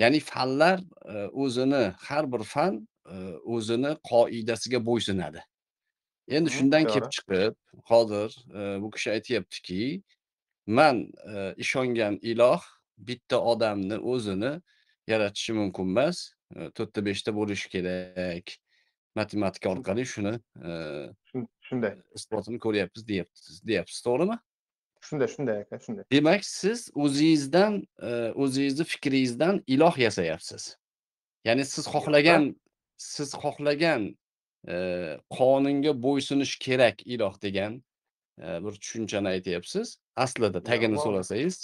ya'ni fanlar e, o'zini har bir fan e, o'zini qoidasiga bo'ysunadi endi shundan kelib chiqib hozir e, bu kishi aytyaptiki man ishongan iloh bitta odamni o'zini yaratishi mumkin emas to'rtta beshta bo'lishi kerak matematika orqali shuni shunday isbotini ko'ryapmiz deyapsiz deyapsiz to'g'rimi Shunday, shunday aka, shunday. Demak, siz o'zingizdan, e, o'zingizni fikringizdan iloh yasayapsiz. Ya'ni siz xohlagan, siz xohlagan e, qonunga bo'ysunish kerak iloh degan e, bir tushunchani aytyapsiz. Aslida tagini so'rasangiz,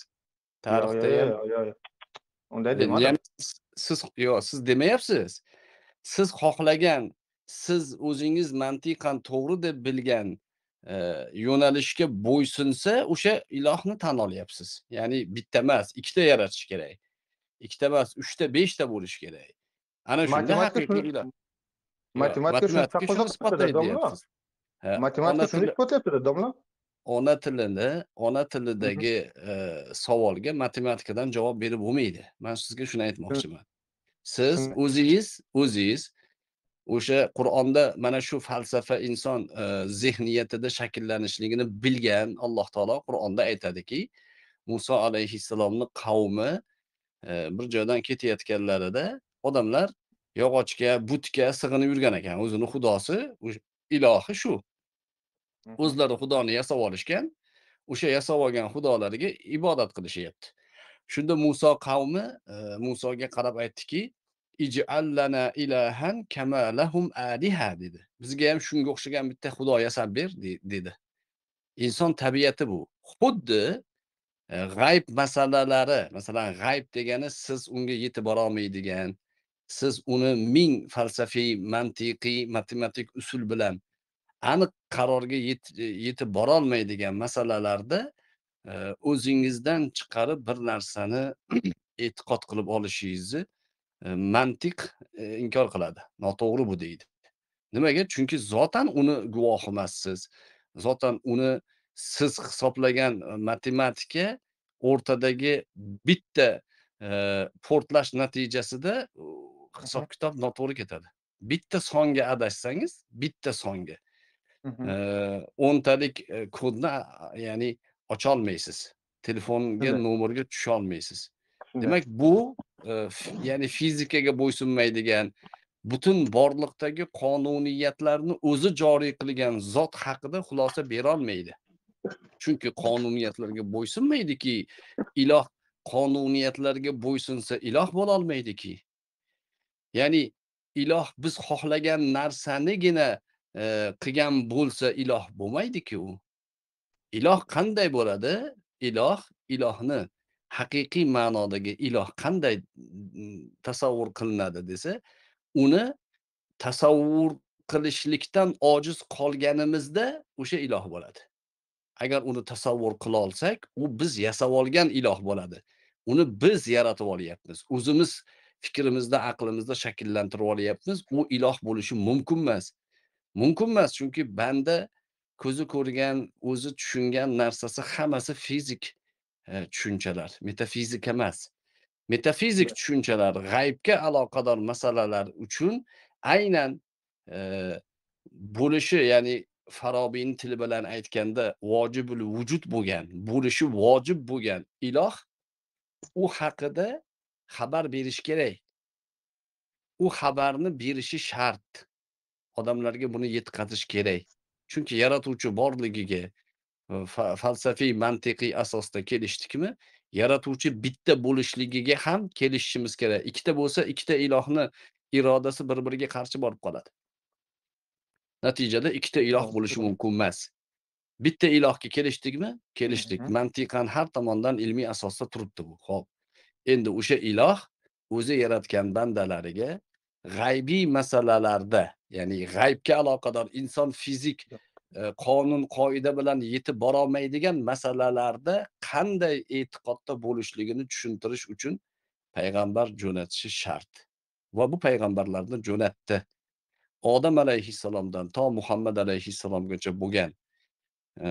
tarixda ham Unday demadim. Siz yo'q, siz demayapsiz. Siz xohlagan, siz o'zingiz mantiqan to'g'ri deb bilgan yo'nalishga bo'ysunsa o'sha ilohni tan olyapsiz ya'ni bitta emas ikkita yaratish kerak ikkita emas uchta beshta bo'lishi kerak ana shunda haqiqiy iloh matematika shuni taqozo matematika shuni isbotlayaptida domla ona tilini ona tilidagi savolga matematikadan javob berib bo'lmaydi man sizga shuni aytmoqchiman siz o'zingiz o'zingiz o'sha qur'onda mana shu falsafa inson e, zehniyatida shakllanishligini bilgan alloh taolo qur'onda aytadiki muso alayhissalomni qavmi e, bir joydan ketayotganlarida odamlar yog'ochga butga sig'inib yurgan ekan o'zini xudosi ilohi shu o'zlari xudoni yasab olishgan o'sha yasab olgan xudolariga ibodat qilishyapti shunda muso qavmi e, musoga qarab aytdiki ijallana ilahan kama lahum aliha dedi bizga ham shunga o'xshagan bitta xudo yasab ber dedi inson tabiati bu xuddi e, g'ayb masalalari masalan g'ayb degani siz unga yetib olmaydigan siz uni ming falsafiy mantiqiy matematik usul bilan aniq qarorga yetib borolmaydigan masalalarda e, o'zingizdan chiqarib bir narsani e'tiqod qilib olishingizni mantiq inkor qiladi noto'g'ri bu deydi nimaga chunki zotan uni guvohi emassiz zotan uni siz hisoblagan e, matematika o'rtadagi bitta e, portlash natijasida hisob kitob noto'g'ri ketadi bitta songa adashsangiz bitta songa o'ntalik e, kodni ya'ni ocholmaysiz telefonga nomerga olmaysiz demak bu e, ya'ni fizikaga bo'ysunmaydigan butun borliqdagi qonuniyatlarni o'zi joriy qilgan zot haqida xulosa berolmaydi chunki qonuniyatlarga bo'ysunmaydiki iloh qonuniyatlarga bo'ysunsa iloh bo'lolmaydiki ya'ni iloh biz xohlagan narsanigina e, qilgan e, bo'lsa iloh bo'lmaydiki u iloh qanday bo'ladi iloh ilohni haqiqiy ma'nodagi iloh qanday mm, tasavvur qilinadi desa uni tasavvur qilishlikdan ojiz qolganimizda o'sha iloh bo'ladi agar uni tasavvur qila olsak u biz yasab olgan iloh bo'ladi uni biz yaratib olyapmiz o'zimiz fikrimizda aqlimizda shakllantirib olyapmiz u iloh bo'lishi mumkin emas mumkin emas chunki banda ko'zi ko'rgan o'zi tushungan narsasi hammasi fizik tushunchalar metafizik emas metafizik tushunchalar g'aybga aloqador masalalar uchun aynan bo'lishi ya'ni farobiyni tili bilan aytganda vojibul vujud bo'lgan bo'lishi vojib bo'lgan iloh u haqida xabar berish kerak u xabarni berishi shart odamlarga buni yetkazish kerak chunki yaratuvchi borligiga falsafiy, mantiqiy asosda kelishdikmi, yaratuvchi bitta bo'lishligiga ham kelishishimiz kerak. Ikkita bo'lsa, ikkita ilohni irodasi bir-biriga qarshi borib qoladi. Natijada ikkita iloh bo'lishi mumkin emas. Bitta ilohga kelishdikmi? Kelishdik. Mantiqan har tomondan ilmiy asosda turibdi bu. hop Endi o'sha iloh o'zi yaratgan bandalariga g'aybiy masalalarda, ya'ni g'aybga aloqador inson fizik E, qonun qoida bilan yetib borolmaydigan masalalarda qanday e'tiqodda bo'lishligini tushuntirish uchun payg'ambar jo'natishi shart va bu payg'ambarlarni jo'natdi odam alayhissalomdan to muhammad alayhissalomgacha bo'lgan e,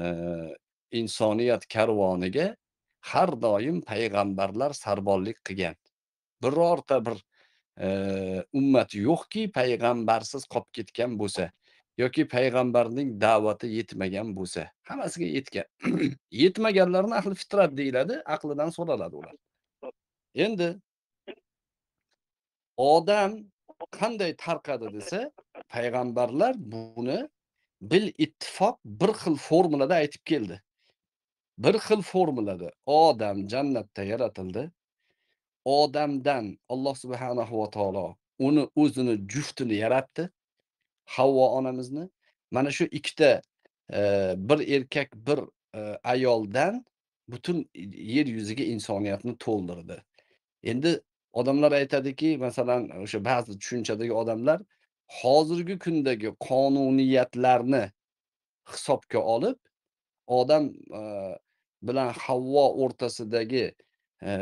insoniyat karvoniga har doim payg'ambarlar sarbonlik qilgan birorta bir e, ummat yo'qki payg'ambarsiz qolib ketgan bo'lsa yoki payg'ambarning da'vati yetmagan bo'lsa hammasiga yetgan yetmaganlarni ahli fitrat deyiladi aqlidan so'raladi ular endi odam qanday tarqadi desa payg'ambarlar buni bil ittifoq bir xil formulada aytib keldi bir xil formulada odam jannatda yaratildi odamdan alloh subhanahu va taolo uni o'zini juftini yaratdi Havvo onamizni mana shu ikkita e, bir erkak bir e, ayoldan butun yer yuziga insoniyatni to'ldirdi. Endi odamlar aytadiki, masalan, o'sha ba'zi tushunchadagi odamlar hozirgi kundagi qonuniyatlarni hisobga olib, odam e, bilan Havvo o'rtasidagi e,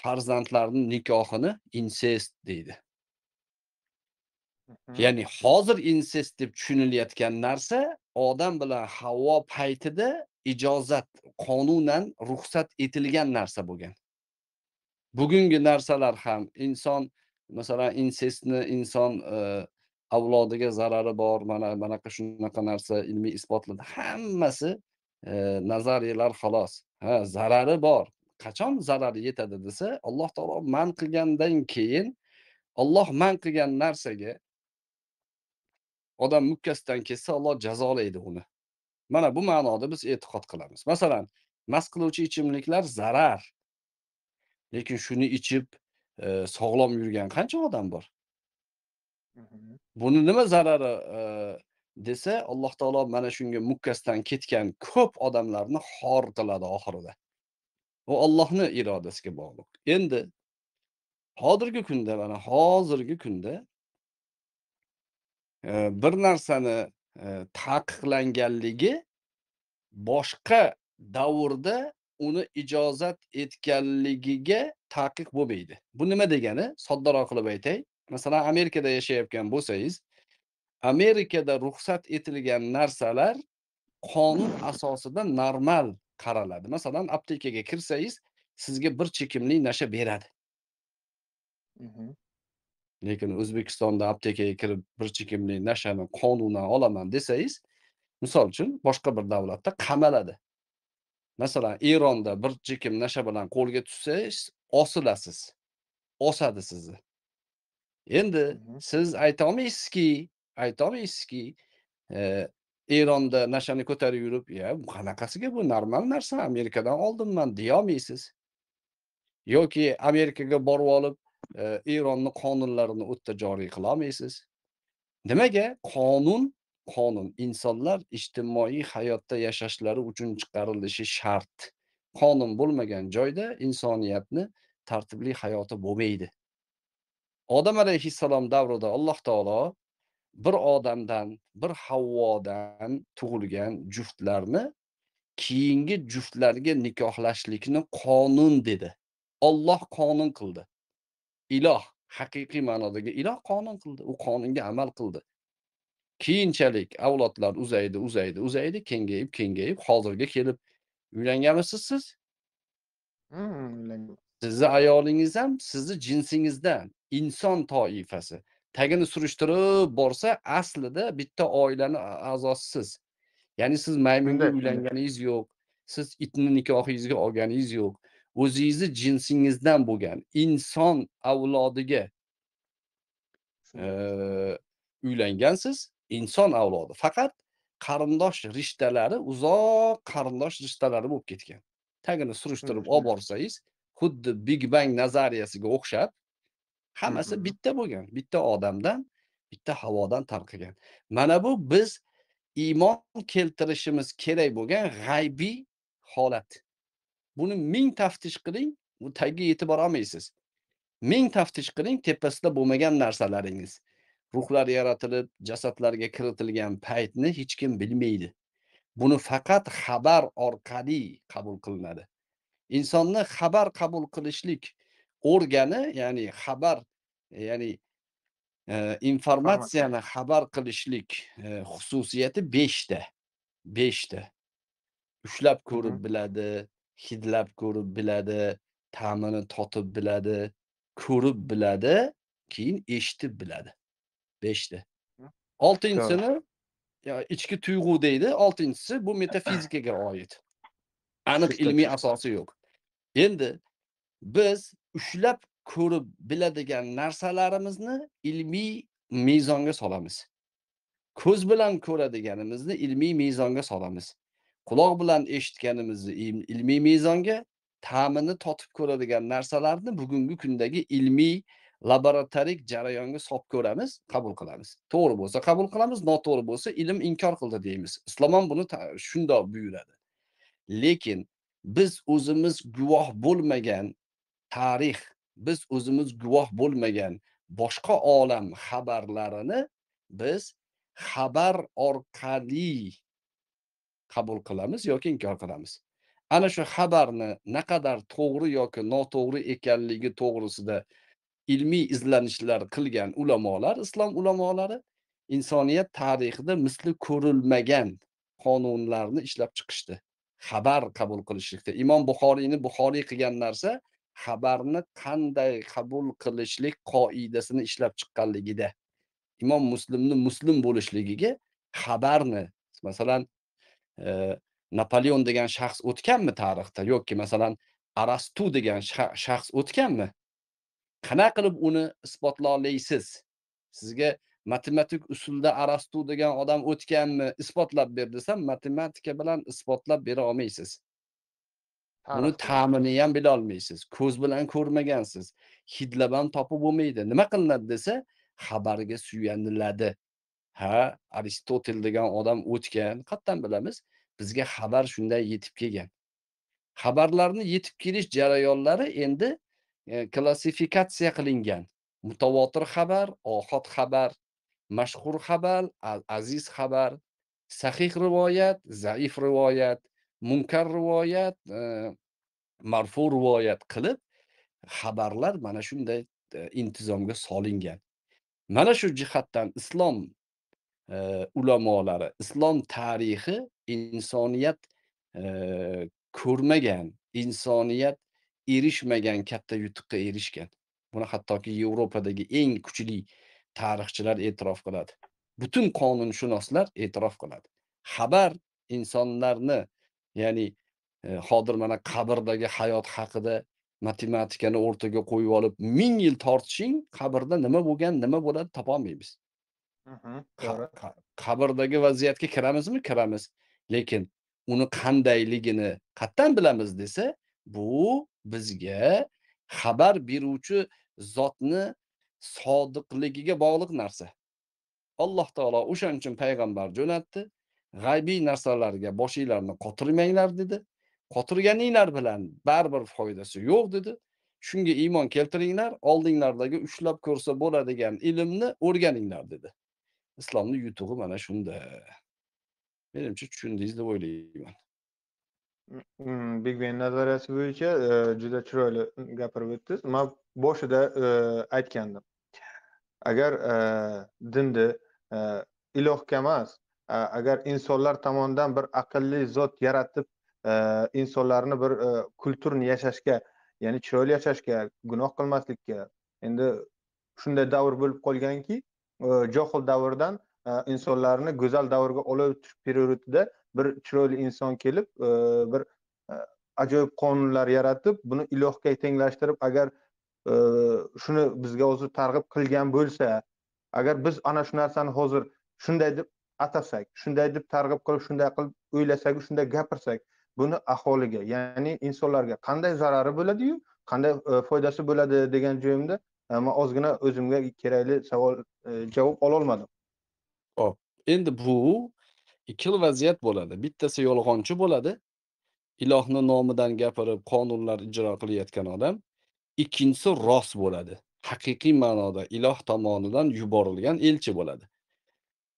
farzandlarning nikohini insest deydi. ya'ni hozir insest deb tushunilayotgan narsa odam bilan havo paytida ijozat qonunan ruxsat etilgan narsa bo'lgan bugungi narsalar ham inson masalan insestni inson e, avlodiga zarari bor mana manaqa shunaqa narsa ilmiy isbotlandi hammasi e, nazariyalar xolos ha zarari bor qachon zarari yetadi desa alloh taolo man qilgandan keyin olloh man qilgan narsaga Odam mukkasidan kessa Alloh jazolaydi uni. Mana bu ma'noda biz e'tiqod qilamiz. Masalan, mast qiluvchi ichimliklar zarar. Lekin shuni ichib e, sog'lom yurgan qancha odam bor? Buni nima zarari e, desa, Alloh taolo mana shunga mukkasidan ketgan ko'p odamlarni xor qiladi oxirida. Bu Allohning irodasiga bog'liq. Endi hozirgi kunda mana hozirgi kunda bir narsani taqiqlanganligi boshqa davrda uni ijozat etganligiga taqiq bo'lmaydi bu nima degani soddaroq qilib aytay masalan amerikada yashayotgan bo'lsangiz amerikada ruxsat etilgan narsalar qonun asosida normal qaraladi masalan aptekaga kirsangiz sizga bir chekimli nasha beradi lekin O'zbekistonda aptekaga kirib bir chekimlik nashani qonunan olaman desangiz, misol uchun boshqa bir davlatda qamaladi. Masalan, Eronda bir chekim nasha bilan qo'lga tushsangiz, osilasiz. Osadi sizni. Endi siz ayta aytolmaysizki ayta e, Eronda nashani ko'tarib yurib, ya qanaqasiga bu normal narsa, Amerikadan oldimman deya olmaysiz. yoki Amerikaga borib olib, eronni qonunlarini o'tda joriy qilolmaysiz nimaga qonun qonun insonlar ijtimoiy hayotda yashashlari uchun chiqarilishi shart qonun bo'lmagan joyda insoniyatni tartibli hayoti bo'lmaydi odam alayhissalom davrida alloh taolo bir odamdan bir havvodan tug'ilgan juftlarni keyingi juftlarga nikohlashlikni qonun dedi olloh qonun qildi iloh haqiqiy ma'nodagi iloh qonun qildi u qonunga amal qildi keyinchalik avlodlar uzaydi uzaydi uzaydi kengayib kengayib hozirga kelib uylanganmisiz siz hmm, sizni ayolingiz ham sizni jinsingizdan inson toifasi tagini surishtirib borsa aslida bitta oilani a'zosisiz ya'ni siz maymunga uylanganingiz yo'q siz itni nikohingizga olganingiz yo'q o'zingizni jinsingizdan bo'lgan inson avlodiga uylangansiz inson avlodi faqat qarindosh rishtalari uzoq qarindosh rishtalari bo'lib ketgan tagini surishtirib olib borsangiz xuddi big bang nazariyasiga o'xshab hammasi mm-hmm. bitta bo'lgan bitta odamdan bitta havodan tarqagan mana bu biz iymon keltirishimiz kerak bo'lgan g'aybiy holat buni ming taftish qiling u tagiga yetib bora olmaysiz ming taftish qiling tepasida bo'lmagan narsalaringiz ruhlar yaratilib jasadlarga kiritilgan paytni hech kim bilmaydi buni faqat xabar orqali qabul qilinadi insonni xabar qabul qilishlik organi ya'ni xabar e, ya'ni e, informatsiyani xabar qilishlik e, xususiyati beshta beshta ushlab ko'rib biladi hidlab ko'rib biladi ta'mini totib biladi ko'rib biladi keyin eshitib biladi beshta oltinchisini ichki tuyg'u deydi oltinchisi bu metafizikaga oid aniq ilmiy asosi yo'q endi biz ushlab ko'rib biladigan narsalarimizni ilmiy mezonga solamiz ko'z bilan ko'radiganimizni ilmiy mezonga solamiz quloq bilan eshitganimizni ilmiy mezonga ta'mini totib ko'radigan narsalarni bugungi kundagi ilmiy laboratorik jarayonga solib ko'ramiz qabul qilamiz to'g'ri bo'lsa qabul qilamiz noto'g'ri bo'lsa ilm inkor qildi deymiz islom ham buni shundoq buyuradi lekin biz o'zimiz guvoh bo'lmagan tarix biz o'zimiz guvoh bo'lmagan boshqa olam xabarlarini biz xabar orqali qabul qilamiz yoki inkor qilamiz ana shu xabarni naqadar to'g'ri yoki noto'g'ri ekanligi to'g'risida ilmiy izlanishlar qilgan ulamolar islom ulamolari insoniyat tarixida misli ko'rilmagan qonunlarni ishlab chiqishdi xabar qabul qilishlikda imom buxoriyni buxoriy qilgan narsa xabarni qanday qabul qilishlik qoidasini ishlab chiqqanligida imom muslimni muslim bo'lishligiga xabarni masalan napoleon degan shaxs o'tganmi tarixda yoki masalan arastu degan shaxs o'tganmi qanaqa qilib uni isbotlaysiz? olasiz sizga matematik usulda arastu degan odam o'tganmi isbotlab ber desam matematika bilan isbotlab bera olmaysiz uni ta'mini ham bilolmaysiz ko'z bilan ko'rmagansiz hidlab ham topib bo'lmaydi nima qilinadi desa xabarga suyaniladi ha aristotel degan odam o'tgan qayerdan bilamiz bizga xabar shunday yetib kelgan xabarlarni yetib kelish jarayonlari endi e, klassifikatsiya qilingan mutavotir xabar ohod xabar mashhur xabar aziz xabar sahih rivoyat zaif rivoyat munkar rivoyat e, marfu rivoyat qilib xabarlar mana shunday e, intizomga solingan mana shu jihatdan islom e, ulamolari islom tarixi insoniyat ko'rmagan insoniyat erishmagan katta yutuqqa erishgan buni hattoki yevropadagi eng kuchli tarixchilar e'tirof qiladi butun qonunshunoslar e'tirof qiladi xabar insonlarni ya'ni hozir mana qabrdagi hayot haqida matematikani o'rtaga qo'yib olib ming yil tortishing qabrda nima bo'lgan nima bo'ladi topolmaymiz qabrdagi vaziyatga kiramizmi? Kiramiz. Lekin uni qandayligini qatdan bilamiz desa, bu bizga xabar beruvchi zotni sodiqligiga bog'liq narsa. Alloh taolo o'shaning uchun payg'ambar jo'natdi. G'aybiy narsalarga boshinglarni qotirmanglar dedi. Qotirganinglar bilan baribir foydasi yo'q dedi. Shunga iymon keltiringlar, oldinglardagi ushlab ko'rsa bo'ladigan ilmni o'rganinglar dedi. islomni yutug'i mana shunda menimcha tushundingiz deb o'ylayman hmm, big ben nazariyasi bo'yicha e, juda chiroyli gapirib o'tdingiz man boshida e, aytgandim agar e, dindi ilohga emas agar insonlar tomonidan bir aqlli zot yaratib insonlarni bir kültürünü yashashga ya'ni chiroyli yashashga gunoh qilmaslikka endi shunday davr bo'lib qolganki Э, johil davrdan э, insonlarni go'zal davrga olib o'tish periodida bir chiroyli inson kelib e, bir e, ajoyib qonunlar yaratib buni ilohga tenglashtirib agar e, shuni bizga hozir targ'ib qilgan bo'lsa agar biz ana shu narsani hozir shunday deb atasak shunday deb targ'ib qilib shunday qilib o'ylasak shunday gapirsak buni aholiga ya'ni insonlarga qanday zarari bo'ladiyu qanday foydasi bo'ladi degan joyimda ammo ozgina o'zimga kerakli savol e, javob ololmadim hop endi bu ikki xil vaziyat bo'ladi bittasi yolg'onchi bo'ladi ilohni nomidan gapirib qonunlar ijro qilayotgan odam ikkinchisi rost bo'ladi haqiqiy ma'noda iloh tomonidan yuborilgan elchi bo'ladi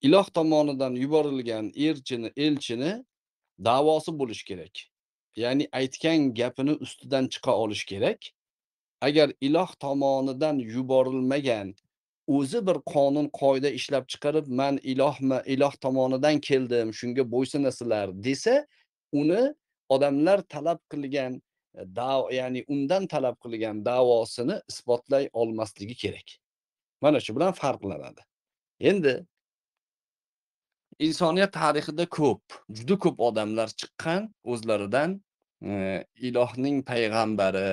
iloh tomonidan yuborilgan elchini elchini davosi bo'lishi kerak ya'ni aytgan gapini ustidan chiqa olish kerak agar iloh tomonidan yuborilmagan o'zi bir qonun qoida ishlab chiqarib man ilohmi iloh tomonidan keldim shunga bo'ysunasizlar desa uni odamlar talab qilgan e, davo ya'ni undan talab qilgan davosini isbotlay olmasligi kerak mana shu bilan farqlanadi endi insoniyat tarixida ko'p juda ko'p odamlar chiqqan o'zlaridan e, ilohning payg'ambari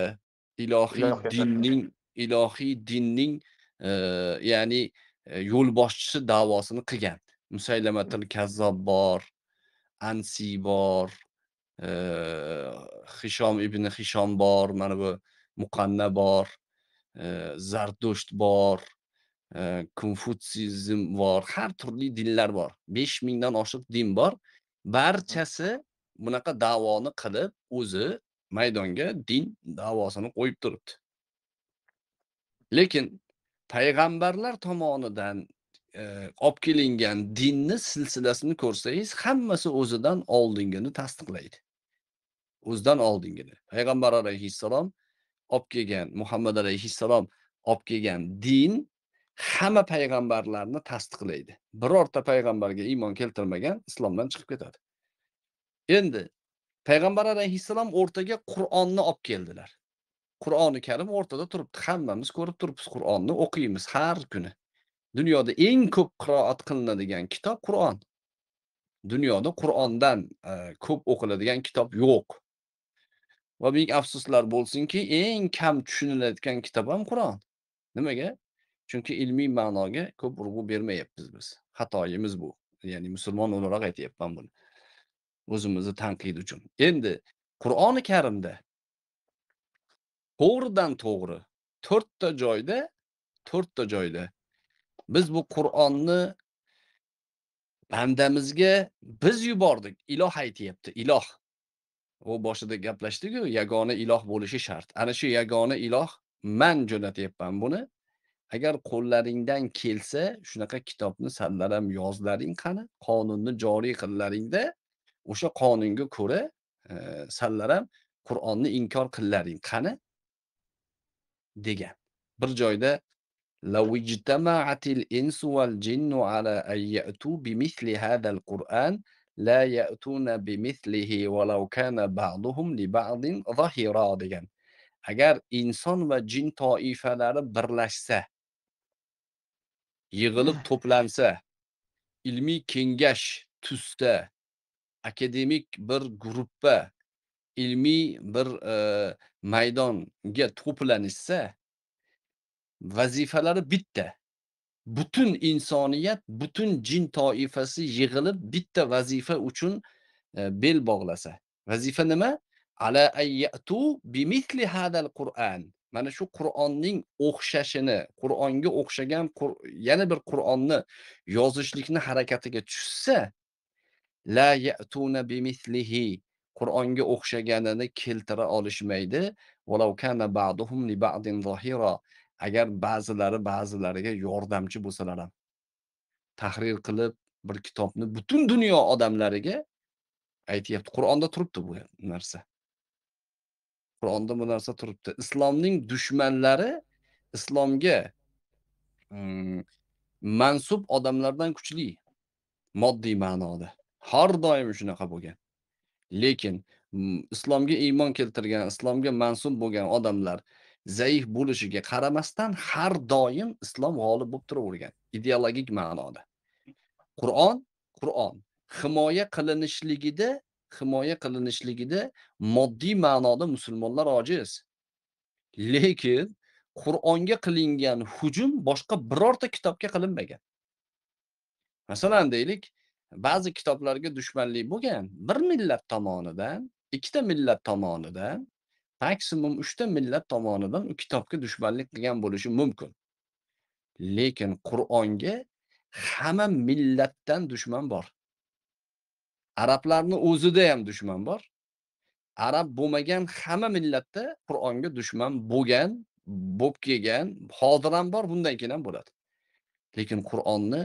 ilohiy dinning ilohiy dinning e, ya'ni e, yo'lboshchisi davosini qilgan musaylamatil kazzob bor ansi bor e, hishom ibn hishom bor mana bu muqanna bor zardusht bor konfutsizm bor har turli dinlar bor besh mingdan oshiq din bor barchasi bunaqa davoni qilib o'zi maydonga din davosini qo'yib turibdi lekin payg'ambarlar tomonidan e, olib e, kelingan dinni silsilasini ko'rsangiz hammasi o'zidan oldingini tasdiqlaydi o'zidan oldingini payg'ambar alayhissalom olib kelgan muhammad alayhissalom olib kelgan din hamma payg'ambarlarni tasdiqlaydi birorta payg'ambarga iymon keltirmagan islomdan chiqib ketadi endi payg'ambar alayhissalom o'rtaga qur'onni olib keldilar qur'oni karim o'rtada turibdi hammamiz ko'rib turibmiz qur'onni o'qiymiz har kuni dunyoda eng ko'p qiroat qilinadigan kitob qur'on dunyoda qur'ondan e, ko'p o'qiladigan kitob yo'q va ming afsuslar bo'lsinki eng kam tushunilayotgan kitob ham qur'on nimaga chunki ilmiy ma'noga ko'p urg'u bermayapmiz biz xatoyimiz bu ya'ni musulmon o'laroq aytyapman buni o'zimizni tanqid uchun endi qur'oni karimda to'g'ridan to'g'ri to'rtta joyda to'rtta joyda biz bu qur'onni bandamizga biz yubordik iloh aytyapti iloh u boshida gaplashdiku yagona iloh bo'lishi shart ana shu yagona iloh man jo'natyapman buni agar qo'llaringdan kelsa shunaqa kitobni sallaram yozlaring qani qonunni joriy qillaringda o'sha qonunga ko'ra e, sanlar ham qur'onni inkor qillaring qani degan bir joyda لو اجتمعت الإنس والجن على أن يأتوا بمثل هذا القرآن لا يأتون بمثله kana كان li ba'din zahira degan agar inson va jin toifalari birlashsa yig'ilib ah. to'plansa ilmiy kengash tuzsa akademik bir gruppa ilmiy bir e, maydonga to'planishsa vazifalari bitta butun insoniyat butun jin toifasi yig'ilib bitta vazifa uchun e, bel bog'lasa vazifa nima ala ayyatu bimithli hadal qur'an mana shu qur'onning o'xshashini qur'onga o'xshagan yana bir qur'onni yozishlikni harakatiga tushsa la ya'tuna bimislihi Qur'onga o'xshaganini keltira olishmaydi. Walau kana ba'duhum li ba'din zahira. Agar ba'zilari ba'zilariga yordamchi bo'lsalar ham. Tahrir qilib bir kitobni butun dunyo odamlariga aytyapti. Qur'onda turibdi bu narsa. Qur'onda bu narsa turibdi. Islomning dushmanlari islomga mm, mansub odamlardan kuchli moddiy ma'noda. har doim shunaqa bo'lgan lekin islomga iymon keltirgan islomga mansub bo'lgan odamlar zaif bo'lishiga qaramasdan har doim islom g'olib bo'lib turavergan ideologik ma'noda qur'on qur'on himoya qilinishligida himoya qilinishligida moddiy ma'noda musulmonlar ojiz lekin qur'onga qilingan hujum boshqa birorta kitobga qilinmagan masalan deylik ba'zi kitoblarga dushmanlik bo'lgan bir millat tomonidan ikkita millat tomonidan maksimum uchta millat tomonidan u kitobga dushmanlik qilgan bo'lishi mumkin lekin qur'onga hamma millatdan dushman bor arablarni o'zida ham dushman bor arab bo'lmagan hamma millatda qur'onga dushman bo'lgan bo'lib kelgan hozir ham bor bundan keyin ham bo'ladi lekin qur'onni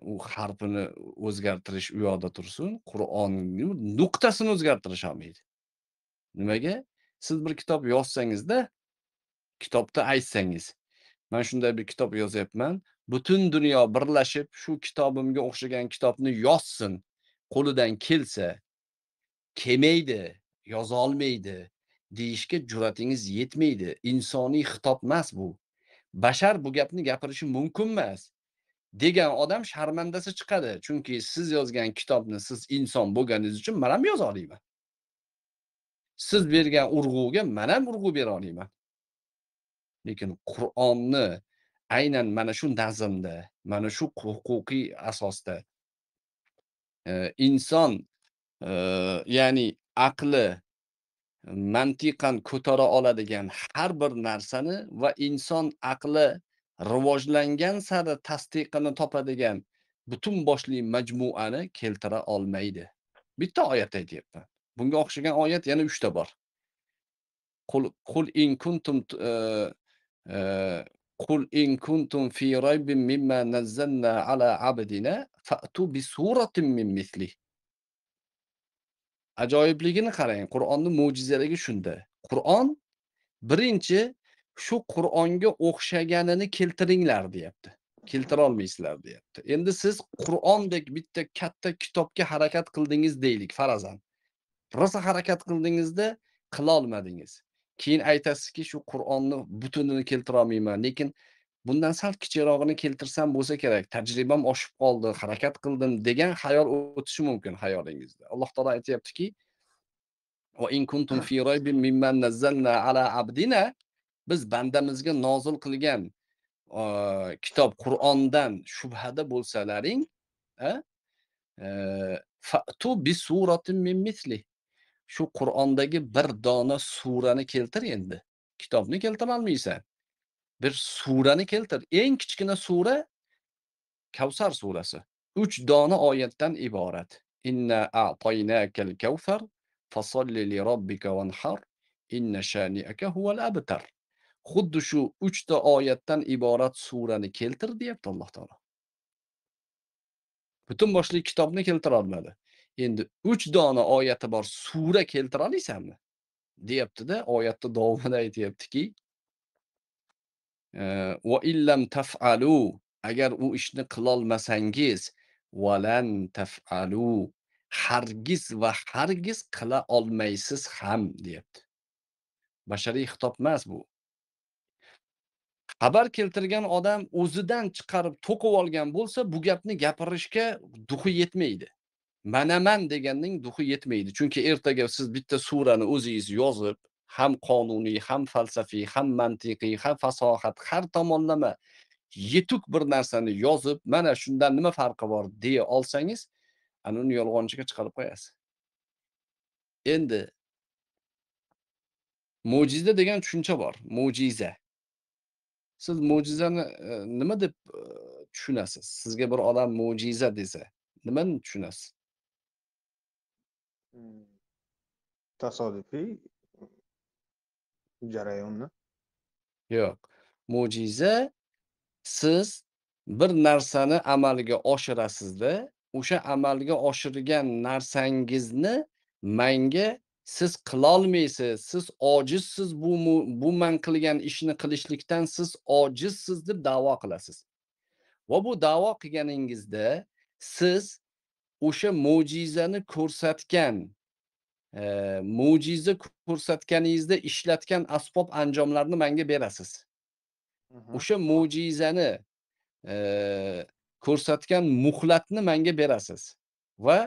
u harfini o'zgartirish u yoqda tursin qur'onni nuqtasini o'zgartirish olmaydi nimaga siz bir kitob yozsangizda kitobda aytsangiz man shunday bir kitob yozyapman butun dunyo birlashib shu kitobimga o'xshagan kitobni yozsin qo'lidan kelsa kelmaydi yozolmaydi deyishga jur'atingiz yetmaydi insoniy xitob emas bu bashar bu gapni gapirishi mumkin emas degan odam sharmandasi chiqadi chunki siz yozgan kitobni siz inson bo'lganingiz uchun man ham yoza olaman siz bergan urg'uga man ham urg'u bera olaman lekin qur'onni aynan mana shu nazmda mana shu huquqiy asosda e, inson e, ya'ni aqli mantiqan ko'tara oladigan har bir narsani va inson aqli rivojlangan sari tasdiqini topadigan butun boshli majmuani keltira olmaydi bitta oyat aytyapman bunga o'xshagan oyat yana uchta bor qul qul in kuntum e, e, qul in kuntum fi raybin mimma nazzalna ala abdina fa'tu bi suratin min mislih ajoyibligini qarang qur'onni mo'jizaligi shunda qur'on birinchi shu qur'onga o'xshaganini keltiringlar deyapti keltirolmaysizlar deyapti endi siz qur'ondek bitta katta kitobga harakat qildingiz deylik farazan rosa harakat qildingizda qilolmadingiz keyin aytasizki shu qur'onni butunini keltirolmayman lekin bundan sal kichikrog'ini keltirsam bo'lsa kerak tajribam oshib qoldi harakat qildim degan xayol o'tishi mumkin xayolingizda alloh taolo aytyaptiki biz bandamizga nozil qilgan kitob qur'ondan shubhada bo'lsalaring e, fatu bi suratin min misli shu qur'ondagi bir dona surani keltir endi kitobni keltirolmaysan bir surani keltir eng kichkina sura kavsar surasi uch dona oyatdan iborat inna a'toynakal kavsar fasolli li robbika vanhar inna shani'aka huval abtar xuddi shu uchta oyatdan iborat surani keltir deyapti alloh taolo butun boshli kitobni keltirolmadi endi uch dona oyati bor sura keltira olasanmi deyaptida oyatni davomida aytyaptiki va illam tafalu agar u ishni qilolmasangiz valan tafalu hargiz va hargiz qila olmaysiz ham deyapti bashariy xitob emas bu xabar keltirgan odam o'zidan chiqarib to'qib olgan bo'lsa bu gapni gapirishga duhi yetmaydi manaman deganning duhi yetmaydi chunki ertaga siz bitta surani o'zingiz yozib ham qonuniy ham falsafiy ham mantiqiy ham fasohat har tomonlama yetuk bir narsani yozib mana shundan nima farqi bor deya olsangiz ana uni yolg'onchiga chiqarib qo'yasiz endi mo'jiza degan tushuncha bor mo'jiza Siz mo'jizani e, nima deb e, tushunasiz? Sizga bir odam mo'jiza desa, nimani tushunasiz? Hmm. Tasodifiy mm, jarayonni. Yo'q. Mo'jiza siz bir narsani amalga oshirasizda, o'sha amalga oshirgan narsangizni menga siz qilolmaysiz siz ojizsiz bu bu man qilgan ishni qilishlikdan siz ojizsiz deb da'vo qilasiz va bu da'vo qilganingizda siz o'sha mo'jizani ko'rsatgan e, mo'jiza ko'rsatganingizda ishlatgan asbob anjomlarni manga berasiz mhmm, o'sha mo'jizani e, ko'rsatgan muhlatni manga berasiz va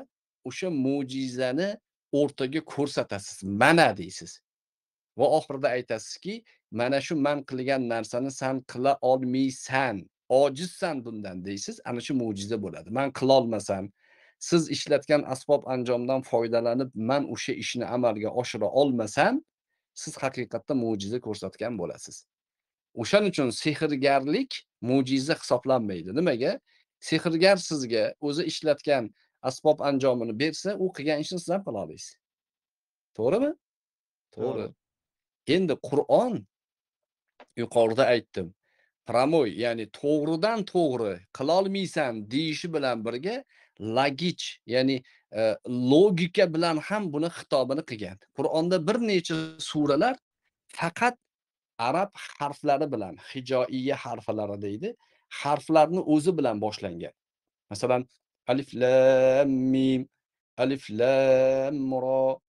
o'sha mo'jizani o'rtaga ko'rsatasiz mana deysiz va oxirida aytasizki mana shu man qilgan narsani san qila olmaysan ojizsan bundan deysiz ana shu mo'jiza bo'ladi man qilolmasam siz ishlatgan asbob anjomdan foydalanib man o'sha ishni amalga oshira olmasam siz haqiqatda mo'jiza ko'rsatgan bo'lasiz o'shaning uchun sehrgarlik mo'jiza hisoblanmaydi nimaga sehrgar sizga o'zi ishlatgan asbob anjomini bersa u qilgan ishni siz ham qila olasiz to'g'rimi to'g'ri endi qur'on yuqorida aytdim прямой ya'ni to'g'ridan to'g'ri qilolmaysan deyishi bilan birga logich ya'ni e, logika bilan ham buni xitobini qilgan qur'onda bir necha suralar faqat arab harflari bilan hijoiya harflari deydi harflarni o'zi bilan boshlangan masalan ألف لام ميم ألف لام را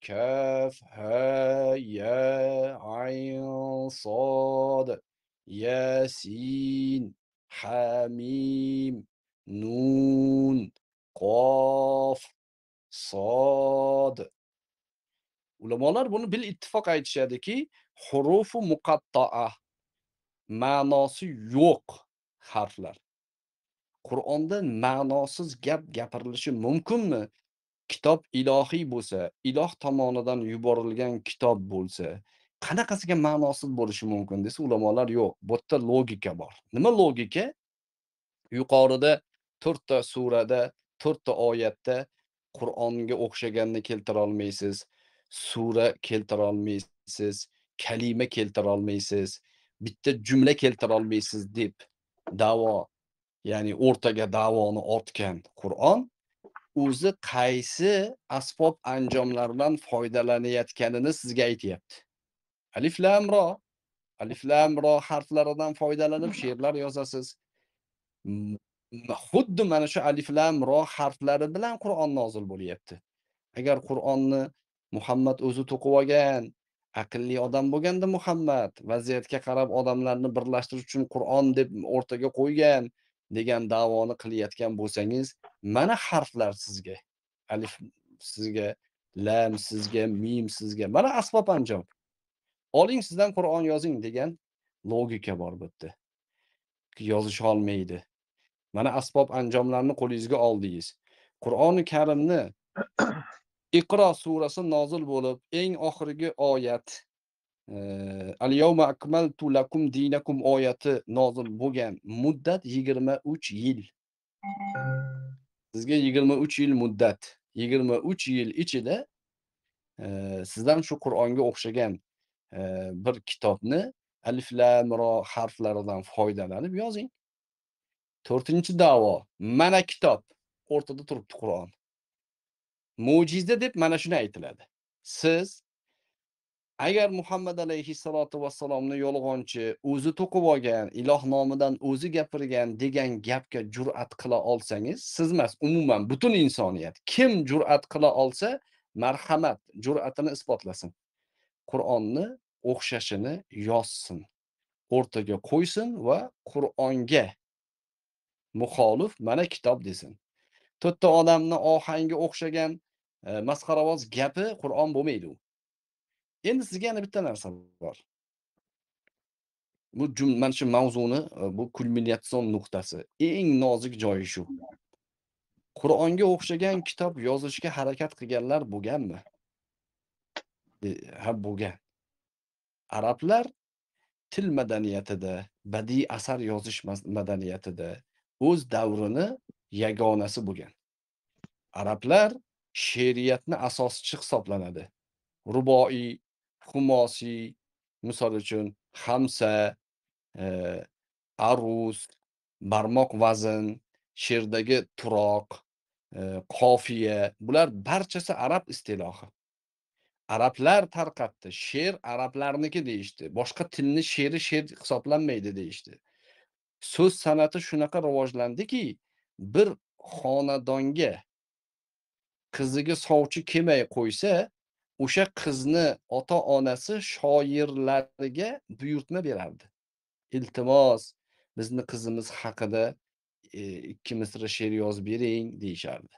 كاف ها يا عين صاد ياسين حميم نون قاف صاد ulamolar buni bil ittifoq aytishadiki hurufu muqattoa ma'nosi yo'q harflar qur'onda ma'nosiz gap gapirilishi mumkinmi kitob ilohiy bo'lsa iloh tomonidan yuborilgan kitob bo'lsa qanaqasiga ma'nosiz bo'lishi mumkin desa ulamolar yo'q bu yerda logika bor nima logika yuqorida to'rtta surada to'rtta oyatda qur'onga o'xshaganni keltira olmaysiz sura keltira olmaysiz kalima keltira olmaysiz bitta jumla keltira olmaysiz deb davo ya'ni o'rtaga davoni otgan qur'on o'zi qaysi asbob anjomlardan foydalanayotganini sizga aytyapti alif lam ro alif lam ro harflaridan foydalanib she'rlar yozasiz xuddi mana shu alif lam ro harflari bilan qur'on nozil bo'lyapti agar qur'onni muhammad o'zi to'qib olgan aqlli odam bo'lganda muhammad vaziyatga qarab odamlarni birlashtirish uchun qur'on deb o'rtaga qo'ygan degan davoni qilayotgan bo'lsangiz mana harflar sizga alif sizga lam sizga mim sizga mana asbob anjom oling sizdan qur'on yozing degan logika bor bu yerda yozisholmaydi mana asbob anjomlarni qo'lingizga oldingiz qur'oni karimni iqro surasi nozil bo'lib eng oxirgi oyat al yawma akmaltu lakum dinakum oyati nozil bo'lgan muddat 23 yil sizga 23 yil muddat 23 yil ichida e, sizdan shu qur'onga o'xshagan e, bir kitobni alif lam ro harflaridan foydalanib yozing to'rtinchi davo mana kitob o'rtada turibdi qur'on mo'jiza deb mana shuni aytiladi siz agar muhammad alayhissalotu vassalomni yolg'onchi o'zi to'qib olgan iloh nomidan o'zi gapirgan degan gapga jur'at qila olsangiz siz emas umuman butun insoniyat kim jur'at qila olsa marhamat jur'atini isbotlasin qur'onni o'xshashini yozsin o'rtaga qo'ysin va qur'onga muxolif mana kitob desin to'rtta odamni ohangi o'xshagan e, masxaravoz gapi qur'on bo'lmaydi u Endi sizga yana bitta narsa bor. Bu mana shu mavzuni e, bu kulminatsion nuqtasi, eng nozik joyi shu. Qur'onga o'xshagan kitob yozishga harakat qilganlar bo'lganmi? E, ha bo'lgan. Arablar til madaniyatida, badiiy asar yozish madaniyatida o'z davrini yagonasi bo'lgan. Arablar she'riyatni asoschi hisoblanadi. ruboiy humosiy misol uchun hamsa e, aruz barmoq vazn she'rdagi turoq e, qofiya bular barchasi arab istilohi arablar tarqatdi she'r arablarniki deyishdi boshqa tilni she'ri she'r hisoblanmaydi deyishdi so'z san'ati shunaqa rivojlandiki bir xonadonga qiziga sovchi kelmay qo'ysa o'sha qizni ota onasi shoirlariga buyurtma berardi iltimos bizni qizimiz haqida e, ikki misra she'r yozib bering deyishardi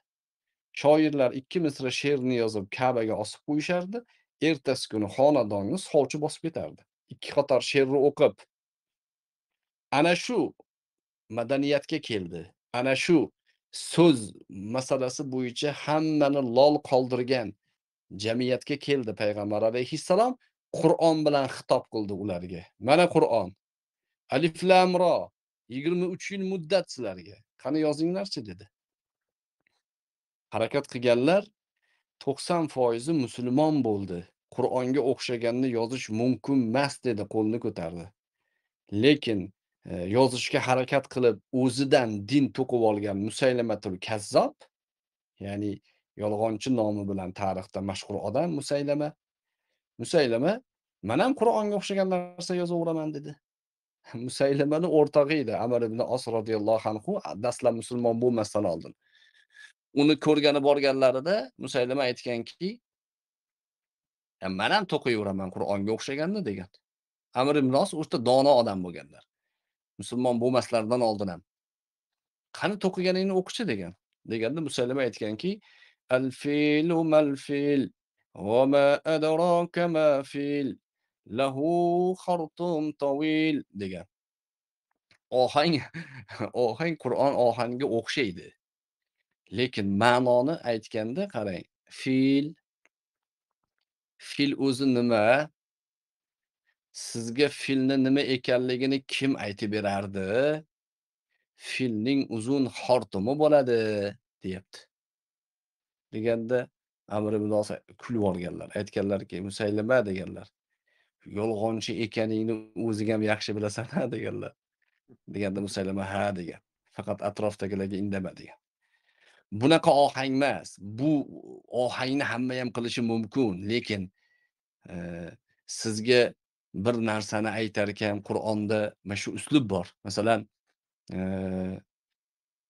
shoirlar ikki misra she'rni yozib kabaga osib qo'yishardi ertasi kuni xonadonni sovchi bosib ketardi ikki qator she'rni o'qib ana shu madaniyatga keldi ana shu so'z masalasi bo'yicha hammani lol qoldirgan jamiyatga keldi payg'ambar alayhissalom qur'on bilan xitob qildi ularga mana qur'on alif lam ro 23 yil muddat sizlarga qani yozinglarchi dedi harakat qilganlar 90 foizi musulmon bo'ldi qur'onga o'xshaganni yozish mumkin emas dedi qo'lni ko'tardi lekin e, yozishga harakat qilib o'zidan din to'qib olgan musaylamatul kazzob ya'ni yolg'onchi nomi bilan tarixda mashhur odam Musaylama. Musaylama "Men ham Qur'onga o'xshagan narsa yozaveraman" dedi. Musaylamani o'rtog'i edi Amr ibn As radhiyallohu anhu dastlab musulmon bo'lmasdan oldin. Uni ko'rgani borganlarida Musaylama aytganki, "Men ham to'qiyveraman Qur'onga o'xshaganni" degan. Amr ibn As o'sha dono odam bo'lganlar. Musulmon bo'lmaslaridan oldin ham. Qani to'qiganingni o'qichi degan. Deganda Musaylama aytganki, الفيل ما الفيل وما أدراك ما فيل له خرط طويل degan ohang ohang Qur'on ohangiga o'xshaydi lekin ma'noni aytganda qarang fil fil o'zi nima sizga filni nima ekanligini kim aytib berardi filning uzun xortumi bo'ladi deyapti deganda amr ibn kulib olganlar aytganlarki musaylima deganlar yolg'onchi ekaningni o'zing ham yaxshi bilasan ha deganlar deganda musaylima ha degan faqat atrofdagilarga indama degan bunaqa ohang emas bu ohangni hamma ham qilishi mumkin lekin e, sizga bir narsani aytar ekan qur'onda mana shu uslub bor masalan e,